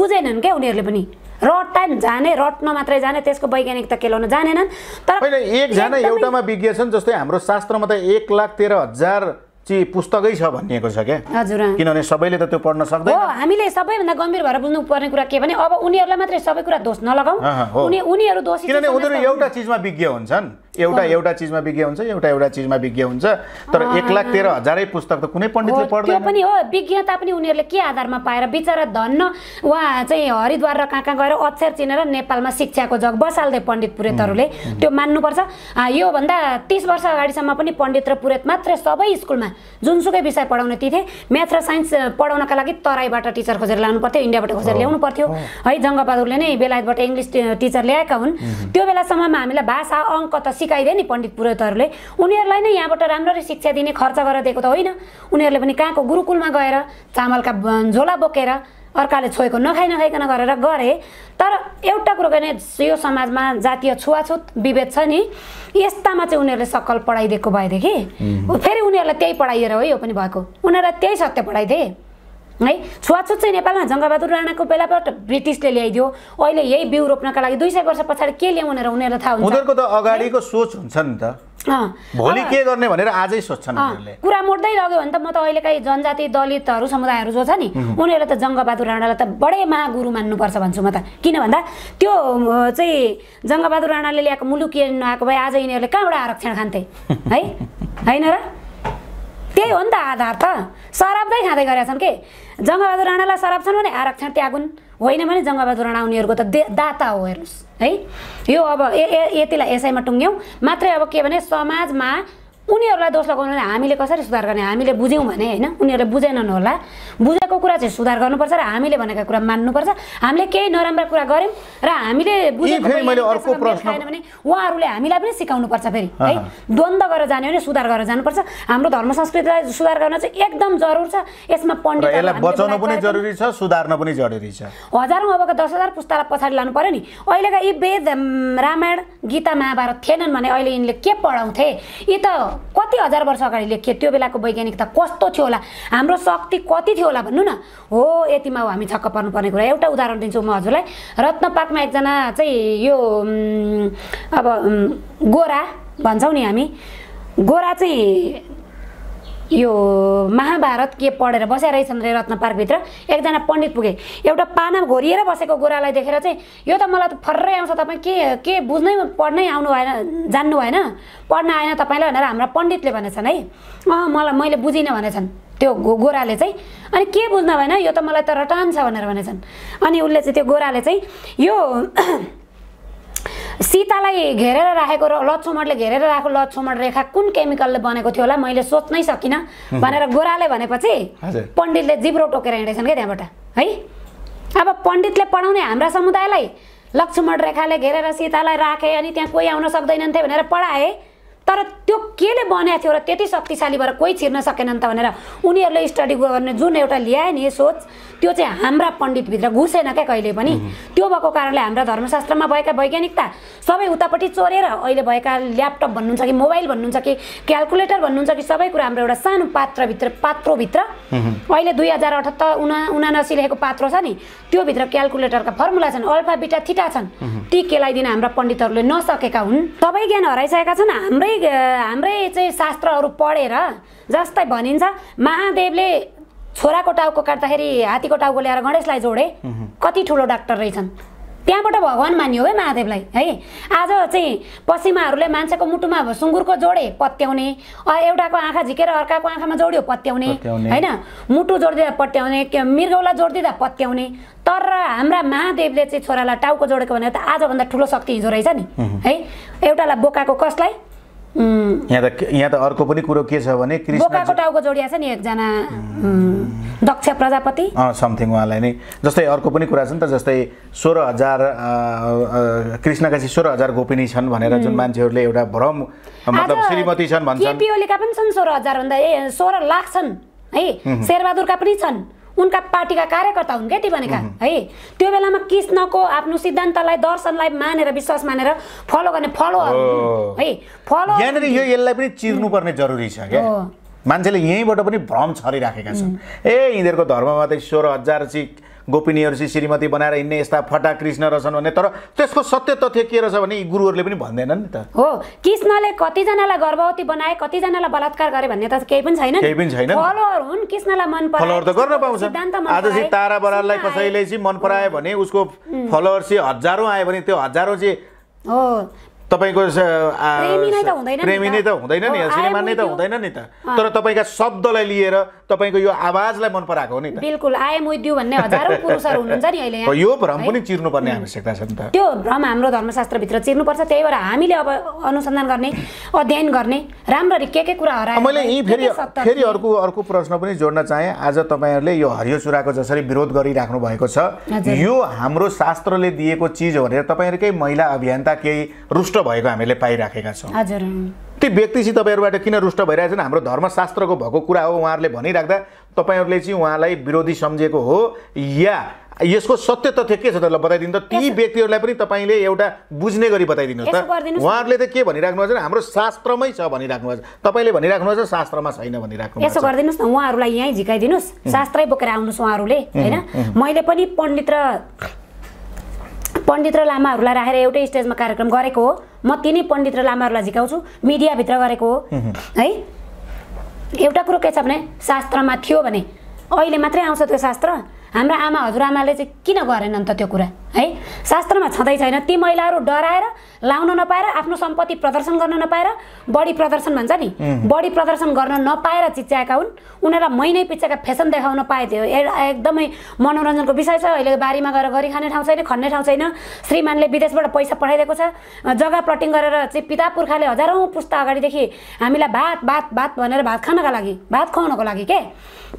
बुझेनन् क्या उनीहरूले पनि रट्टा जाने रट्न मात्रै जाने त्यसको वैज्ञानिक त केलाउन जानेनन् तर एकजना एउटामा विज्ञ छन् जस्तै हाम्रो शास्त्रमा त एक लाख तेह्र हजार चाहिँ पुस्तकै छ भनिएको छ क्या हजुर किनभने सबैले त त्यो पढ्न सक्दैन हामीले सबैभन्दा गम्भीर भएर पर्ने कुरा के भने अब उनीहरूलाई मात्रै सबै कुरा दोष नलगाउँ उनीहरू दोषी किनभने उनीहरू एउटा चिजमा विज्ञ हुन्छन् एउटा एउटा चिजमा विज्ञ हुन्छ एउटा एउटा चिजमा विज्ञ हुन्छ तर एक लाख तेह्र हजारै पुस्तक त कुनै पण्डितले त्यो पनि हो विज्ञता पनि उनीहरूले के आधारमा पाएर बिचरा धन्न वा चाहिँ हरिद्वार र कहाँ कहाँ गएर अक्षर चिनेर नेपालमा शिक्षाको जग बसाल्दै पण्डित पुरेतहरूले त्यो मान्नुपर्छ योभन्दा तिस वर्ष अगाडिसम्म पनि पण्डित र पुरेत मात्रै सबै स्कुलमा जुनसुकै विषय पढाउने तिथे थिए म्याथ र साइन्स पढाउनका लागि तराईबाट टिचर खोजेर लानु पर्थ्यो इन्डियाबाट खोजेर ल्याउनु पर्थ्यो है जङ्गबहादुरले नै बेलायतबाट इङ्ग्लिस टिचर ल्याएका हुन् त्यो बेलासम्ममा हामीलाई भाषा अङ्क त सिकाइदिए नि पण्डित पुरोहितहरूले उनीहरूलाई नै यहाँबाट राम्ररी शिक्षा दिने खर्च गरेर दिएको त होइन उनीहरूले पनि कहाँको गुरुकुलमा गएर चामलका झोला बोकेर अर्काले छोएको नखाइ नखाइकन गरेर गरे तर एउटा कुरो गर्ने यो समाजमा जातीय छुवाछुत विभेद छ नि यस्तामा चाहिँ उनीहरूले सकल पढाइदिएको भएदेखि फेरि उनीहरूलाई त्यही पढाइएर हो यो पनि भएको उनीहरूलाई त्यही सत्य पढाइदिए है छुवाछुत चाहिँ नेपालमा जङ्गबहादुर राणाको बेलाबाट ब्रिटिसले ल्याइदियो अहिले यही बिउ रोप्नका लागि दुई सय वर्ष पछाडि के ल्याउँ भनेर उनीहरूलाई थाहा हुन्छ उनीहरूको त अगाडिको सोच हुन्छ नि त भोलि के गर्ने भनेर आजै सोध्छन् कुरा मोड्दै लग्यो भने त म त अहिलेकै जनजाति दलितहरू समुदायहरू जो छ नि उनीहरूले त जङ्गबहादुर राणालाई त बडै महागुरु मान्नुपर्छ भन्छु म त किन भन्दा त्यो चाहिँ जङ्गबहादुर राणाले ल्याएको मुलुकिए नआएको भए आज यिनीहरूले कहाँबाट आरक्षण खान्थे है होइन र त्यही हो नि त आधार त नै खाँदै गरेका छन् के जङ्गबहादुर राणालाई शराब छन् भने आरक्षण त्यागुन् होइन भने जङ्गबहादुर राणा उनीहरूको त दे दाता हो हेर्नुहोस् है यो अब ए यतिलाई यसैमा टुङ्ग्यौँ मात्रै अब के भने समाजमा उनीहरूलाई दोष लगाउनु हामीले कसरी सुधार गर्ने हामीले बुझ्यौँ भने होइन उनीहरूले बुझेनन् होला बुझेको कुरा चाहिँ सुधार गर्नुपर्छ र हामीले भनेको कुरा मान्नुपर्छ हामीले केही नराम्रा कुरा गऱ्यौँ र हामीले बुझेको छैन भने उहाँहरूले हामीलाई पनि सिकाउनु पर्छ फेरि है द्वन्द्व गरेर जाने भने सुधार गरेर जानुपर्छ हाम्रो धर्म संस्कृतिलाई सुधार गर्न चाहिँ एकदम जरुर छ यसमा पण्डित पनि जरुरी छ सुधार्न पनि जरुरी छ हजारौँ अबको दस हजार पुस्तालाई पछाडि लानु पर्यो नि अहिलेका यी वेद रामायण गीता महाभारत थिएनन् भने अहिले यिनले के पढाउँथे यी त कति हजार वर्ष अगाडि लेखे त्यो बेलाको वैज्ञानिकता कस्तो थियो होला हाम्रो शक्ति कति थियो होला भन्नु न हो यतिमा अब हामी छक्क पर्नुपर्ने कुरा एउटा उदाहरण दिन्छु म हजुरलाई रत्न पार्कमा एकजना चाहिँ यो अब गोरा भन्छौँ नि हामी गोरा चाहिँ यो महाभारत के पढेर बसेर रहेछन् रे रत्न पार्कभित्र एकजना पण्डित पुगे एउटा पाना घोरिएर बसेको गोरालाई देखेर चाहिँ यो त मलाई त फर्रै आउँछ तपाईँ के के बुझ्नै पढ्नै आउनु भएन जान्नु भएन पढ्न आएन तपाईँलाई भनेर हाम्रा पण्डितले भनेछन् है अँ मलाई मैले बुझिनँ भनेछन् त्यो गो गोराले चाहिँ अनि के बुझ्नु भएन यो त मलाई त रटान छ भनेर भनेछन् अनि उसले चाहिँ त्यो गोराले चाहिँ यो सीतालाई घेरेर राखेको र लक्ष्मणले घेरेर राखेको लक्ष्मण रेखा कुन केमिकलले बनेको थियो होला मैले सोच्नै सकिनँ भनेर गोराले भनेपछि पण्डितले जिब्रो टोकेर हिँडेछन् क्या त्यहाँबाट है अब पण्डितले पढाउने हाम्रा समुदायलाई लक्ष्मण रेखाले घेरेर सीतालाई राखे अनि त्यहाँ कोही आउन सक्दैनन् थिए भनेर पढाए तर त्यो केले बनाएको थियो र त्यति शक्तिशाली भएर कोही छिर्न सकेनन् त भनेर उनीहरूले स्टडी गर्ने जुन एउटा ल्याए नि सोच त्यो चाहिँ हाम्रा पण्डितभित्र घुसेन क्या कहिले पनि त्यो भएको कारणले हाम्रा धर्मशास्त्रमा भएका वैज्ञानिकता सबै उतापट्टि चोरेर अहिले भएका ल्यापटप भन्नुहुन्छ कि मोबाइल भन्नुहुन्छ कि क्यालकुलेटर भन्नुहुन्छ कि सबै कुरा हाम्रो एउटा सानो पात्रभित्र पात्रोभित्र अहिले दुई हजार अठहत्तर उना उनासी लेखेको पात्रो छ नि त्योभित्र क्यालकुलेटरका फर्मुला छन् अल्फा बिटा थिटा छन् ती केलाइदिन हाम्रा पण्डितहरूले नसकेका हुन् सबै ज्ञान हराइसकेका छन् हाम्रै हाम्रै चाहिँ शास्त्रहरू पढेर जस्तै भनिन्छ महादेवले छोराको टाउको काट्दाखेरि हात्तीको टाउको ल्याएर गणेशलाई जोडे कति ठुलो डाक्टर रहेछन् त्यहाँबाट भगवान् मानियो है महादेवलाई है आज चाहिँ पश्चिमाहरूले मान्छेको मुटुमा सुँगुरको जोडे पत्याउने एउटाको आँखा झिकेर अर्काको आँखामा जोड्यो पत्याउने होइन मुटु जोडिदिँदा पत्याउने मृगौलाई जोडिदिँदा पत्याउने तर हाम्रा महादेवले चाहिँ छोरालाई टाउको जोडेको भनेर त आजभन्दा ठुलो शक्ति हिजो रहेछ नि है एउटालाई बोकाएको कसलाई यहाँ त यहाँ त अर्को पनि कुरो के छ भने बोकाको टाउको जोडिया छ नि एकजना दक्ष प्रजापति समथिङ उहाँलाई नै जस्तै अर्को पनि कुरा छ नि त जस्तै सोह्र हजार चाहिँ सोह्र हजार गोपिनी छन् भनेर जुन मान्छेहरूले एउटा भ्रम मतलब श्रीमती छन् भन्छन् पनि छन् सोह्र हजार भन्दा ए सोह्र लाख छन् है शेरबहादुरका पनि छन् उनका पार्टीका कार्यकर्ता हुन् क्या ती भनेका है त्यो बेलामा कृष्णको आफ्नो सिद्धान्तलाई दर्शनलाई मानेर विश्वास मानेर फलो गर्ने फलो है फलो यहाँनिर यो यसलाई पनि चिर्नुपर्ने जरुरी छ क्या मान्छेले यहीँबाट पनि भ्रम छरिराखेका छन् ए यिनीहरूको धर्ममा त सोह्र हजार चाहिँ चाहिँ श्रीमती बनाएर हिँड्ने यस्ता फटा कृष्ण रहेछन् भने तर त्यसको सत्य तथ्य के रहेछ भने यी गुरुहरूले पनि भन्दैनन् नि त हो कृष्णले कतिजनालाई गर्भवती बनाए कतिजनालाई बलात्कार गरे भन्ने त केही पनि छैन केही पनि छैन हुन् कृष्णलाई मन फलोवर त गर्न पाउँछ आज चाहिँ तारा बराललाई कसैले चाहिँ मन परायो भने उसको फलोवर चाहिँ हजारौँ आयो भने त्यो हजारौँ चाहिँ हो तपाईँको प्रेमी नै त हुँदैन नि सिनेमा नै त हुँदैन नि त तर तपाईँका शब्दलाई लिएर तपाईँको यो आवाजलाई मन पराएको हो नि त बिल्कुल आएम विथ यु भन्ने हजारौँ पुरुषहरू हुनुहुन्छ नि अहिले यो भ्रम पनि चिर्नुपर्ने आवश्यकता छ नि त त्यो भ्रम हाम्रो धर्मशास्त्रभित्र चिर्नुपर्छ त्यही भएर हामीले अब अनुसन्धान गर्ने अध्ययन गर्ने राम्ररी के के कुरा हरायो मैले यहीँ फेरि फेरि अर्को अर्को प्रश्न पनि जोड्न चाहेँ आज तपाईँहरूले यो हरियो चुराको जसरी विरोध गरिराख्नु भएको छ यो हाम्रो शास्त्रले दिएको चिज भनेर तपाईँहरूकै महिला अभियन्ता केही रुष्ट भएको हामीले पाइराखेका छौँ हजुर ती व्यक्तिसित तपाईँहरूबाट किन रुष्ट भइरहेछन् हाम्रो धर्मशास्त्रको भएको कुरा हो उहाँहरूले भनिराख्दा तपाईँहरूले चाहिँ उहाँलाई विरोधी सम्झेको हो या यसको सत्य तथ्य के छ त ल बताइदिनु त ती व्यक्तिहरूलाई पनि तपाईँले एउटा बुझ्ने गरी बताइदिनुहोस् त उहाँहरूले त के भनिराख्नु भएको छ हाम्रो शास्त्रमै छ भनिराख्नु भएको छ तपाईँले भनिराख्नु भएको छ शास्त्रमा छैन भनिराख्नु यसो गरिदिनुहोस् न उहाँहरूलाई यहीँ झिकाइदिनुहोस् शास्त्रै बोकेर आउनुहोस् उहाँहरूले होइन मैले पनि पण्डित र पण्डित र लामाहरूलाई राखेर एउटै स्टेजमा कार्यक्रम गरेको हो म तिनै पण्डित र लामाहरूलाई झिकाउँछु मिडियाभित्र गरेको हो है एउटा कुरो के छ भने शास्त्रमा थियो भने अहिले मात्रै आउँछ त्यो शास्त्र हाम्रा आमा हजुरआमाले चाहिँ किन गरेनन् त त्यो कुरा है शास्त्रमा छँदै छैन ती महिलाहरू डराएर लाउन नपाएर आफ्नो सम्पत्ति प्रदर्शन गर्न नपाएर बढी प्रदर्शन भन्छ नि बढी प्रदर्शन गर्न नपाएर चिच्याएका हुन् उनीहरूलाई महिनै पिच्छाका फेसन देखाउन पाए थियो एकदमै मनोरञ्जनको विषय छ अहिले बारीमा गएर गरी खाने ठाउँ छैन खन्ने ठाउँ छैन श्रीमानले विदेशबाट पैसा पठाइदिएको छ जग्गा प्लटिङ गरेर चाहिँ पिता पुर्खाले हजारौँ पुस्ता अगाडिदेखि हामीलाई भात भात भात भनेर भात खानका लागि भात खुवाउनको लागि के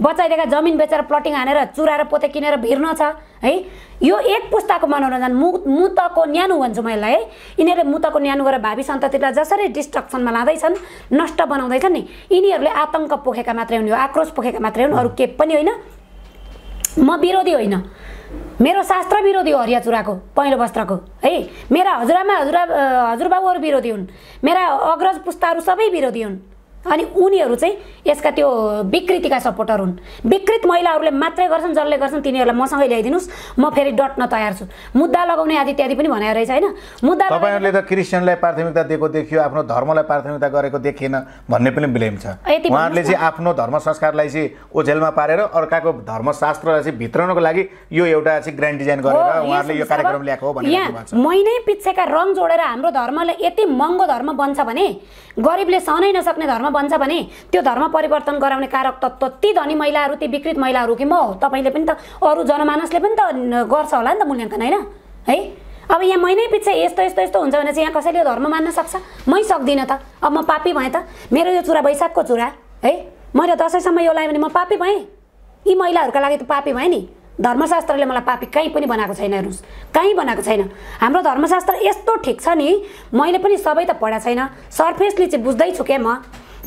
बचाइदिएका जमिन बेचेर प्लटिङ हानेर चुराएर पोते किनेर भिर्न छ है यो एक पुस्ताको मनोरञ्जन मु मुतको न्यानो भन्छु म यसलाई है यिनीहरूले मुतको न्यानो गरेर भावी सन्ततिलाई जसरी डिस्ट्रक्सनमा लाँदैछन् नष्ट बनाउँदैछन् नि यिनीहरूले आतङ्क पोखेका मात्रै हुन् यो आक्रोश पोखेका मात्रै हुन् अरू के पनि होइन म विरोधी होइन मेरो शास्त्र विरोधी हो हरिया चुराको पहिलो वस्त्रको है मेरा हजुरआमा हजुर हजुरबाबुहरू विरोधी हुन् मेरा अग्रज पुस्ताहरू सबै विरोधी हुन् अनि उनीहरू चाहिँ यसका त्यो विकृतिका सपोर्टर हुन् विकृत महिलाहरूले मात्रै गर्छन् जसले गर्छन् तिनीहरूलाई मसँगै ल्याइदिनुहोस् म फेरि डट्न तयार छु मुद्दा लगाउने आदि इत्यादि पनि भनेको रहेछ होइन मुद्दा तपाईँहरूले त क्रिस्चियनलाई प्राथमिकता दिएको देखियो आफ्नो धर्मलाई प्राथमिकता गरेको देखिएन भन्ने पनि ब्लेम छ उहाँहरूले चाहिँ आफ्नो धर्म संस्कारलाई चाहिँ ओझेलमा पारेर अर्काको धर्मशास्त्रलाई चाहिँ भित्रनको लागि यो एउटा चाहिँ ग्रान्ड डिजाइन गरेर उहाँहरूले यो कार्यक्रम ल्याएको हो महिनै पिच्छेका रङ जोडेर हाम्रो धर्मलाई यति महँगो धर्म बन्छ भने गरिबले सहनै नसक्ने धर्म बन्छ भने त्यो धर्म परिवर्तन गराउने कारक तत्त्व ती धनी महिलाहरू ती विकृत महिलाहरू कि म हो तपाईँले पनि त अरू जनमानसले पनि त गर्छ होला नि त मूल्याङ्कन होइन है अब यहाँ महिनै पछि यस्तो यस्तो यस्तो हुन्छ भने चाहिँ यहाँ कसैले धर्म मान्न सक्छ मै सक्दिनँ त अब म पापी भएँ त मेरो यो चुरा वैशाखको चुरा है मैले दसैँसम्म यो लायो भने म पापी भएँ यी महिलाहरूका लागि त पापी भएँ नि धर्मशास्त्रले मलाई पापी कहीँ पनि बनाएको छैन हेर्नुहोस् कहीँ बनाएको छैन हाम्रो धर्मशास्त्र यस्तो ठिक छ नि मैले पनि सबै त पढाएको छैन सर्फेसले चाहिँ बुझ्दैछु क्या म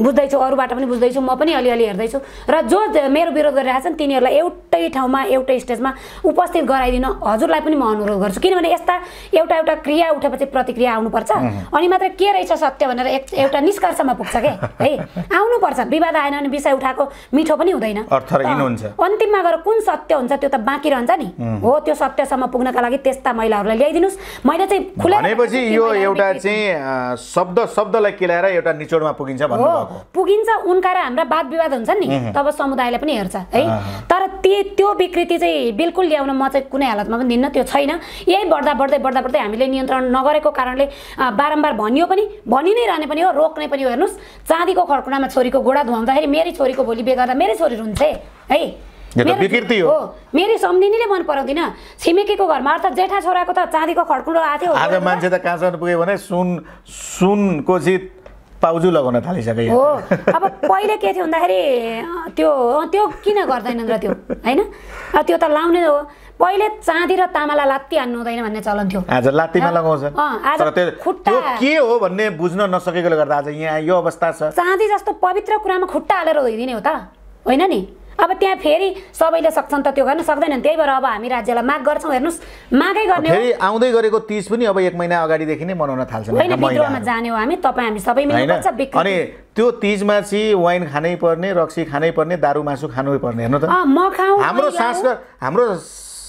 बुझ्दैछु अरूबाट पनि बुझ्दैछु म पनि अलिअलि हेर्दैछु र जो मेरो विरोध छन् तिनीहरूलाई एउटै ठाउँमा एउटै स्टेजमा उपस्थित गराइदिन हजुरलाई पनि म अनुरोध गर्छु किनभने यस्ता एउटा एउटा क्रिया उठेपछि प्रतिक्रिया आउनुपर्छ अनि मात्र के रहेछ सत्य भनेर एक एउटा निष्कर्षमा पुग्छ के है आउनुपर्छ विवाद आएन भने विषय उठाएको मिठो पनि हुँदैन अन्तिममा गएर कुन सत्य हुन्छ त्यो त बाँकी रहन्छ नि हो त्यो सत्यसम्म पुग्नका लागि त्यस्ता महिलाहरूलाई ल्याइदिनुहोस् मैले चाहिँ खुले भनेपछि यो एउटा चाहिँ शब्द शब्दलाई केलाएर एउटा निचोडमा पुगिन्छ भन्नु पुगिन्छ उनका र हाम्रा वाद विवाद हुन्छ नि तब समुदायलाई पनि हेर्छ है तर त्यो त्यो विकृति चाहिँ बिल्कुल ल्याउन म चाहिँ कुनै हालतमा पनि दिन्न त्यो छैन यही बढ्दा बढ्दै बढ्दा बढ्दै हामीले नियन्त्रण नगरेको कारणले बारम्बार भनियो पनि भनि नै रहने पनि हो रोक्ने पनि हो हेर्नुहोस् चाँदीको खड्कुडामा छोरीको गोडा धुवाउँदाखेरि मेरै छोरीको भोलि बेगर्दा मेरै छोरी रुन्छ है विकृति हो मेरो सम्झिनीले मन पराउँदिन छिमेकीको घरमा अर्थात् जेठा छोराको त चाँदीको खडकुलो आएको थियो मान्छे त कहाँसम्म पुग्यो भने सुन सुनको चाहिँ पाउजु लगाउन थालिसके हो अब पहिले के थियो भन्दाखेरि त्यो त्यो किन गर्दैनन् र त्यो होइन त्यो त लाउने हो पहिले चाँदी र तामालाई लात्ती हान्नु हुँदैन भन्ने चलन थियो आज लात्तीमा लगाउँछ त्यो के हो भन्ने बुझ्न नसकेकोले गर्दा आज यहाँ यो अवस्था छ चाँदी जस्तो पवित्र कुरामा खुट्टा हालेर धोइदिने हो त होइन नि अब त्यहाँ फेरि सबैले सक्छन् त त्यो गर्न सक्दैनन् त्यही भएर अब हामी राज्यलाई माग गर्छौँ हेर्नुहोस् मागै गर्ने आउँदै गरेको तिज पनि अब एक महिना अगाडिदेखि नै मनाउन थाल्छ होइन विद्रोहमा जाने हो हामी तपाईँ हामी सबै मिल्नुपर्छ अनि त्यो तिजमा चाहिँ वाइन खानै पर्ने रक्सी खानै पर्ने दारू मासु खानै पर्ने हेर्नु त म खाऊ हाम्रो सांस्कृत हाम्रो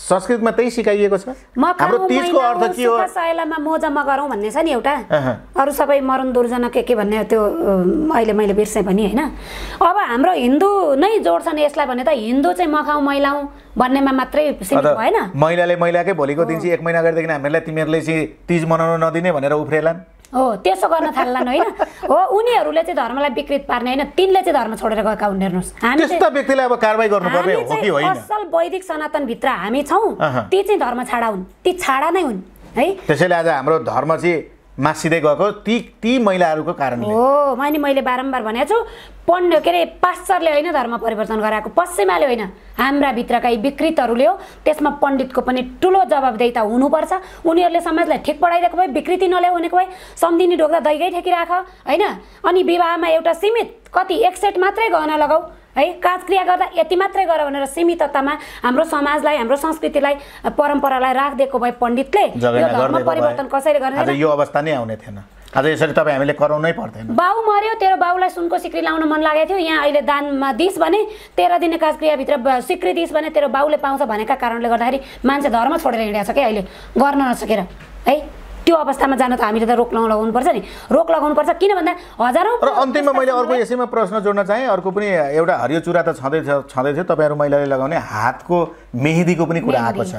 संस्कृतमा त्यही सिकाइएको छ हाम्रो अर्थ के हो सायलामा मोजा मगरौँ भन्ने छ नि एउटा अरू सबै मरण दुर्जन के के भन्ने त्यो अहिले मैले बिर्सेँ पनि होइन अब हाम्रो हिन्दू नै जोड्छन् यसलाई भने त हिन्दू चाहिँ मखाउँ मैलाउँ भन्नेमा मात्रै सीमित भएन महिलाले महिलाकै भोलिको दिन चाहिँ एक महिना अगाडिदेखि हामीहरूलाई तिमीहरूले चाहिँ तिज मनाउन नदिने भनेर उफ्रेलान् हो त्यसो गर्न थाल्लान होइन हो उनीहरूले चाहिँ धर्मलाई विकृत पार्ने होइन तिनले चाहिँ धर्म छोडेर गएका हुन् हेर्नुहोस् हामी व्यक्तिलाई अब कारवाही गर्नुपर्ने हो कि होइन असल वैदिक सनातनभित्र हामी छौँ ती चाहिँ धर्म छाडा हुन् ती छाडा नै हुन् है त्यसैले आज हाम्रो धर्म चाहिँ मासिँदै गएको ती ती महिलाहरूको कारणले हो मैले मैले बारम्बार भनेको छु पण्ड के अरे पाश्चरले होइन धर्म परिवर्तन गराएको पश्चिमाले होइन हाम्रा भित्रका यी विकृतहरूले हो त्यसमा पण्डितको पनि ठुलो जवाबदेता हुनुपर्छ उनीहरूले समाजलाई ठिक पढाइदिएको भए विकृति नल्याउनेको भए सम्धिनी ढोक्दा दैगै ठेकिराख होइन अनि विवाहमा एउटा सीमित कति एक सेट मात्रै गहना लगाऊ है काजक्रिया गर्दा यति मात्रै गर भनेर सीमिततामा हाम्रो समाजलाई हाम्रो संस्कृतिलाई परम्परालाई राखिदिएको भए पण्डितले धर्म परिवर्तन कसरी गर्ने यो अवस्था नै आउने थिएन आज यसरी तपाईँ हामीले कराउनै पर्दैन बाउ मर्यो तेरो बाउलाई सुनको सिक्री लाउन मन लागेको थियो यहाँ अहिले दानमा दिस भने तेह्र दिने काजक्रियाभित्र सिक्री दिस भने तेरो बाउले पाउँछ भनेका कारणले गर्दाखेरि मान्छे धर्म छोडेर हिँडेको छ क्या अहिले गर्न नसकेर है त्यो अवस्थामा जान त हामीले त रोक पर्छ नि रोक लगाउनुपर्छ किन भन्दा हजारौँ र अन्तिममा मैले अर्को यसैमा प्रश्न जोड्न चाहेँ अर्को पनि एउटा हरियो चुरा त छँदै छँदै थियो तपाईँहरू महिलाले लगाउने हातको मेहेदीको पनि कुरा आएको छ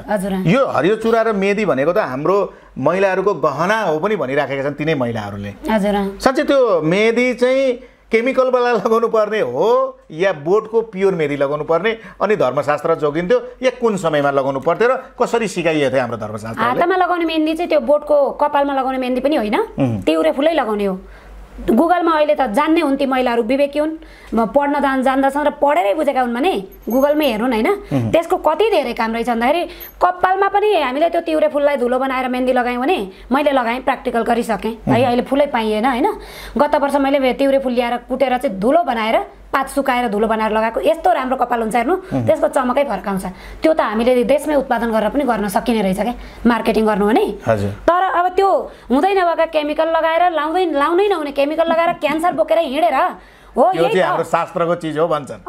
यो हरियो चुरा र मेहेदी भनेको त हाम्रो महिलाहरूको गहना हो पनि भनिराखेका छन् तिनै महिलाहरूले हजुर साँच्चै त्यो मेहेदी चाहिँ केमिकल वाला लगाउनु पर्ने हो या बोटको प्योर मेरी लगाउनु पर्ने अनि धर्मशास्त्र जोगिन्थ्यो या कुन समयमा लगाउनु पर्थ्यो र कसरी सिकाइएको थियो हाम्रो धर्मशास्त्र हातमा लगाउने मेहन्दी चाहिँ त्यो बोटको कपालमा लगाउने मेहन्दी पनि होइन त्यो फुलै लगाउने हो गुगलमा अहिले त जान्ने हुन् ती महिलाहरू विवेकी हुन् पढ्न जान जान्दछन् र पढेरै बुझेका हुन् भने गुगलमै हेरौँ होइन त्यसको कति धेरै काम रहेछ भन्दाखेरि कपालमा पनि हामीले त्यो तिउरे फुललाई धुलो बनाएर मेहन्दी लगायौँ भने मैले लगाएँ प्र्याक्टिकल गरिसकेँ है अहिले फुलै पाइएन होइन गत वर्ष मैले तिउरे फुल ल्याएर कुटेर चाहिँ धुलो बनाएर पात सुकाएर धुलो बनाएर लगाएको यस्तो राम्रो कपाल हुन्छ हेर्नु त्यसको चमकै फर्काउँछ त्यो त हामीले देशमै उत्पादन गरेर पनि गर्न सकिने रहेछ क्या मार्केटिङ गर्नु भने तर अब त्यो हुँदैन भएका केमिकल लगाएर लाउँदै लाउनै नहुने केमिकल लगाएर क्यान्सर बोकेर हिँडेर हो हाम्रो शास्त्रको चिज हो भन्छन्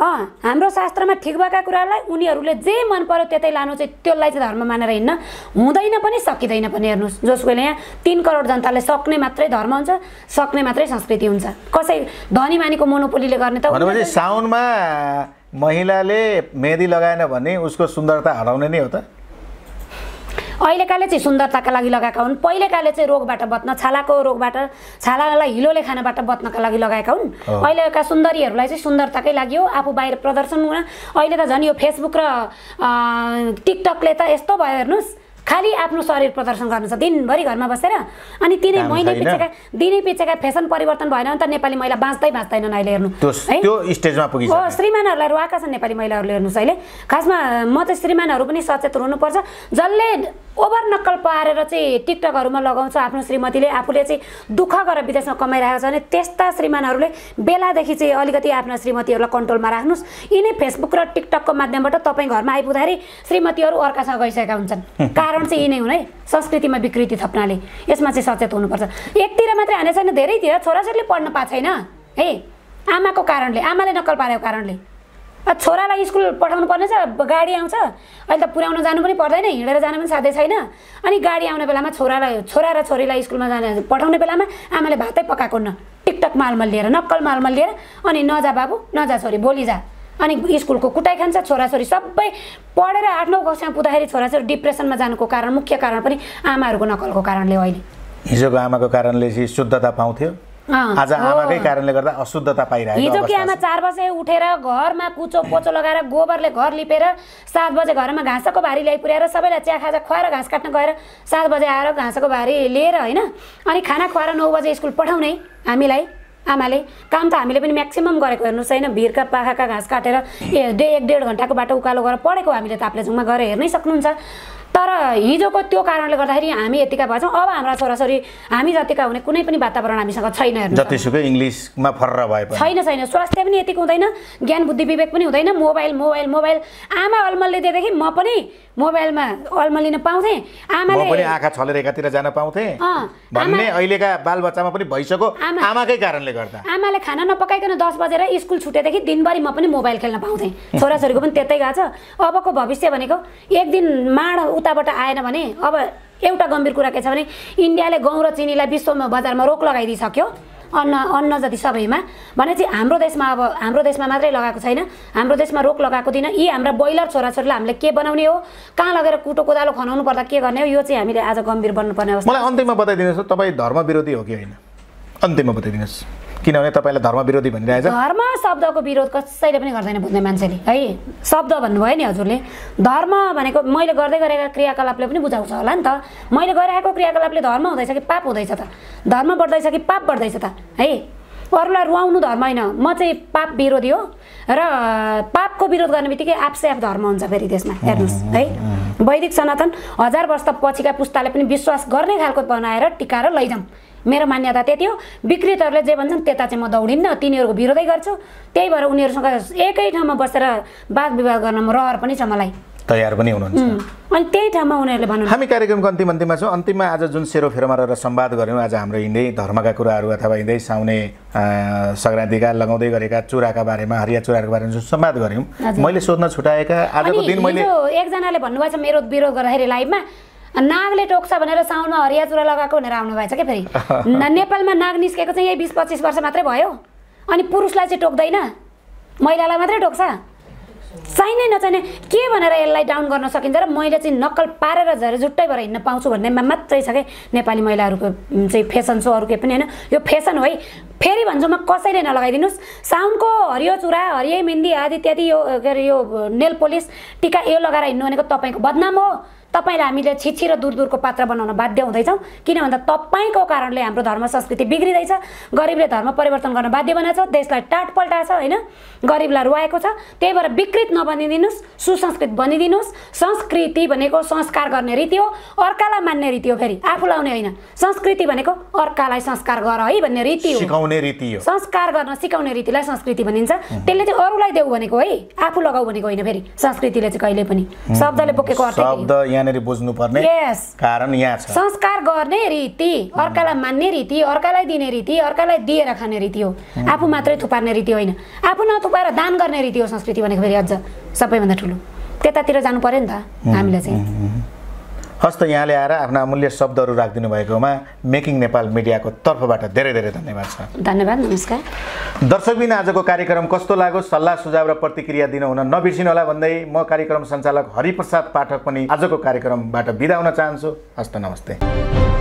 हाम्रो शास्त्रमा ठिक भएका कुरालाई उनीहरूले जे मन पर्यो त्यतै लानु चाहिँ त्यसलाई चाहिँ धर्म मानेर हिँड्न हुँदैन पनि सकिँदैन पनि हेर्नुहोस् जसकोले यहाँ तिन करोड जनताले सक्ने मात्रै धर्म हुन्छ सक्ने मात्रै संस्कृति हुन्छ कसै धनी मानीको मोनोपोलीले गर्ने त साउनमा महिलाले मेहदी लगाएन भने उसको सुन्दरता हराउने नै हो त अहिलेकाले चाहिँ सुन्दरताका लागि लगाएका हुन् पहिलेकाले चाहिँ रोगबाट बच्न छालाको रोगबाट छालालाई हिलोले खानबाट बच्नका लागि लगाएका हुन् अहिलेका सुन्दरीहरूलाई चाहिँ सुन्दरताकै लागि हो आफू बाहिर प्रदर्शन हुन अहिले त झन् यो फेसबुक र टिकटकले त यस्तो भयो हेर्नुहोस् खालि आफ्नो शरीर प्रदर्शन गर्नु छ दिनभरि घरमा बसेर अनि तिनै महिना पिछेका दिनै पिछेका फेसन परिवर्तन भएन भने त नेपाली महिला बाँच्दै बाँच्दैनन् अहिले हेर्नु त्यो स्टेजमा हो श्रीमानहरूलाई रुवाएका छन् नेपाली महिलाहरूले हेर्नुहोस् अहिले खासमा म त श्रीमानहरू पनि सचेत हुनुपर्छ जसले ओभर नक्कल पारेर चाहिँ टिकटकहरूमा लगाउँछ आफ्नो श्रीमतीले आफूले चाहिँ दुःख गरेर विदेशमा कमाइरहेको छ भने त्यस्ता श्रीमानहरूले बेलादेखि चाहिँ अलिकति आफ्ना श्रीमतीहरूलाई कन्ट्रोलमा राख्नुहोस् यिनै फेसबुक र टिकटकको माध्यमबाट तपाईँ घरमा आइपुग्दाखेरि श्रीमतीहरू अर्कासँग गइसकेका हुन्छन् कारण चाहिँ यही नै हुन् है संस्कृतिमा विकृति थप्नाले यसमा चाहिँ सचेत हुनुपर्छ एकतिर मात्रै हाने छैन धेरैतिर छोराछोरीले पढ्न पाएको छैन है आमाको कारणले आमाले नक्कल पारेको कारणले छोरालाई स्कुल पठाउनु पर्ने छ गाडी आउँछ अहिले त पुर्याउन जानु पनि पर्दैन हिँडेर जानु पनि साध्य छैन अनि गाडी आउने बेलामा छोरालाई छोरा र छोरीलाई स्कुलमा जाने पठाउने बेलामा आमाले भातै पकाएको न टिकटक मालमा लिएर नक्कल मालमा लिएर अनि नजा बाबु नजा छोरी बोली जा अनि स्कुलको कुटाइ खान्छ छोराछोरी सबै पढेर आठ नौ कक्षामा पुग्दाखेरि छोराछोरी डिप्रेसनमा जानुको कारण मुख्य कारण पनि आमाहरूको नकलको कारणले अहिले हिजोको आमाको कारणले शुद्धता पाउँथ्यो आज आमाकै कारणले गर्दा अशुद्धता पाइरहेको हिजो कि आमा चार बजे उठेर घरमा कुचो पोचो लगाएर गोबरले घर लिपेर सात बजे घरमा घाँसको भारी ल्याइ ल्याइपुर्याएर सबैलाई चिया खाजा खुवाएर घाँस काट्न गएर सात बजे आएर घाँसको भारी लिएर होइन अनि खाना खुवाएर नौ बजे स्कुल पठाउने हामीलाई आमाले काम त हामीले पनि म्याक्सिमम् गरेको हेर्नुहोस् होइन भिरका पाखाका घाँस काटेर ए डे एक डेढ घन्टाको बाटो उकालो गरेर पढेको हामीले ताप्लेजुङमा गएर हेर्नै सक्नुहुन्छ तर हिजोको त्यो कारणले गर्दाखेरि हामी यतिका भएछौँ अब हाम्रा छोराछोरी हामी जतिका हुने कुनै पनि वातावरण हामीसँग छैन जतिसुकै इङ्ग्लिसमा फरर भए छैन छैन स्वास्थ्य पनि यतिको हुँदैन ज्ञान बुद्धि विवेक पनि हुँदैन मोबाइल मोबाइल मोबाइल आमा अल्मलले दिएदेखि म पनि मोबाइलमा लिन पाउँथेँ आमाले पनि आँखा छलेर एकातिर जान पाउँथेँ भन्ने अहिलेका बालबच्चामा पनि भइसक्यो आमाकै कारणले गर्दा आमाले खाना नपकाइकन दस बजेर स्कुल छुटेदेखि दिनभरि म पनि मोबाइल खेल्न पाउँथेँ छोराछोरीको पनि त्यतै गएको छ अबको भविष्य भनेको एक दिन माड उताबाट आएन भने अब एउटा गम्भीर कुरा के छ भने इन्डियाले गहुँ र चिनीलाई विश्वमा बजारमा रोक लगाइदिइसक्यो अन्न अन्न जति सबैमा भनेपछि हाम्रो देशमा अब हाम्रो देशमा मात्रै लगाएको छैन हाम्रो देशमा रोक लगाएको दिन यी हाम्रा ब्रोइलर छोराछोरीलाई हामीले के बनाउने हो कहाँ लगेर कुटो कोदालो खनाउनु पर्दा के गर्ने हो यो चाहिँ हामीले आज गम्भीर बन्नुपर्ने अवस्था मलाई अन्तिममा बताइदिनुहोस् तपाईँ धर्म विरोधी हो कि होइन अन्तिममा बताइदिनुहोस् किनभने तपाईँलाई धर्म विरोधी भनिरहेछ धर्म शब्दको विरोध कसैले पनि गर्दैन बुझ्ने मान्छेले है शब्द भन्नुभयो नि हजुरले धर्म भनेको मैले गर्दै गरेका क्रियाकलापले पनि बुझाउँछ होला नि त मैले गरिरहेको क्रियाकलापले धर्म हुँदैछ कि पाप हुँदैछ त धर्म बढ्दैछ कि पाप बढ्दैछ त है अरूलाई रुवाउनु धर्म होइन म चाहिँ पाप विरोधी हो र पापको विरोध गर्ने बित्तिकै आफसे आफ धर्म हुन्छ फेरि त्यसमा हेर्नुहोस् है वैदिक सनातन हजार वर्ष पछिका पुस्ताले पनि विश्वास गर्ने खालको बनाएर टिकाएर लैजाउँ मेरो मान्यता त्यति हो विकृतहरूले जे भन्छन् त्यता चाहिँ म दौडिन्न तिनीहरूको विरोधै गर्छु त्यही भएर उनीहरूसँग एकै ठाउँमा बसेर वाद विवाद गर्न म रहर पनि छ मलाई तयार पनि हुनुहुन्छ अनि त्यही ठाउँमा उनीहरूले भन्नु हामी कार्यक्रमको अन्तिम अन्तिममा छौँ अन्तिममा आज जुन सेरोफेरोमा रहेर सम्वाद गऱ्यौँ आज हाम्रो हिँड्दै धर्मका कुराहरू अथवा हिँड्दै साउने सङ्क्रान्तिका लगाउँदै गरेका चुराका बारेमा हरिया चुराको बारेमा जुन सम्वाद गऱ्यौँ मैले सोध्न छुटाएका आजको दिन मैले एकजनाले भन्नुभएको छ मेरो विरोध गर्दाखेरि लाइफमा नागले टोक्छ भनेर साउनमा हरिया चुरा लगाएको भनेर आउनु भएछ क्या फेरि नेपालमा नाग निस्केको चाहिँ यही बिस पच्चिस वर्ष मात्रै भयो अनि पुरुषलाई चाहिँ टोक्दैन महिलालाई मात्रै टोक्छ चाहिने नचाहिने के भनेर यसलाई डाउन गर्न सकिन्छ र मैले चाहिँ नक्कल पारेर झरेर झुट्टै भएर हिँड्न पाउँछु भन्नेमा मात्रै छ कि नेपाली महिलाहरूको चाहिँ फेसन अरू के पनि होइन यो फेसन हो है फेरि भन्छु म कसैले नलगाइदिनुहोस् साउनको हरियो चुरा हरियो मेहन्दी आदि इत्यादि यो के अरे यो नेल पोलिस टिका यो लगाएर हिँड्नु भनेको तपाईँको बदनाम हो तपाईँलाई हामीले छिछि र दूर दूरको पात्र बनाउन बाध्य हुँदैछौँ किन भन्दा तपाईँको कारणले हाम्रो धर्म संस्कृति बिग्रिँदैछ गरिबले धर्म परिवर्तन गर्न बाध्य बनाएको छ देशलाई टाट पल्टाएछ होइन गरिबलाई रुवाएको छ त्यही भएर विकृत नबनिदिनुहोस् सुसंस्कृत बनिदिनुहोस् संस्कृति भनेको संस्कार गर्ने रीति हो अर्कालाई मान्ने रीति हो फेरि आफू लाउने होइन संस्कृति भनेको अर्कालाई संस्कार गर है भन्ने रीति हो सिकाउने रीति हो संस्कार गर्न सिकाउने रीतिलाई संस्कृति भनिन्छ त्यसले चाहिँ अरूलाई देऊ भनेको है आफू लगाऊ भनेको होइन फेरि संस्कृतिले चाहिँ कहिले पनि शब्दले बोकेको अर्थ यहाँनिर बुझ्नुपर्ने कारण यहाँ छ संस्कार गर्ने रीति अर्कालाई मान्ने रीति अर्कालाई दिने रीति अर्कालाई दिएर खाने रीति हो आफू मात्रै थुपार्ने रीति होइन आफू नथुपाएर दान गर्ने रीति हो संस्कृति भनेको फेरि अझ सबैभन्दा ठुलो त्यतातिर जानु पर्यो नि त हामीलाई चाहिँ त यहाँले आएर आफ्ना अमूल्य शब्दहरू राखिदिनु भएकोमा मेकिङ नेपाल मिडियाको तर्फबाट धेरै धेरै धन्यवाद छ धन्यवाद नमस्कार दर्शकबिन आजको कार्यक्रम कस्तो लाग्यो सल्लाह सुझाव र प्रतिक्रिया दिन हुन नबिर्सिनु होला भन्दै म कार्यक्रम सञ्चालक हरिप्रसाद पाठक पनि आजको कार्यक्रमबाट बिदा हुन चाहन्छु हस्त नमस्ते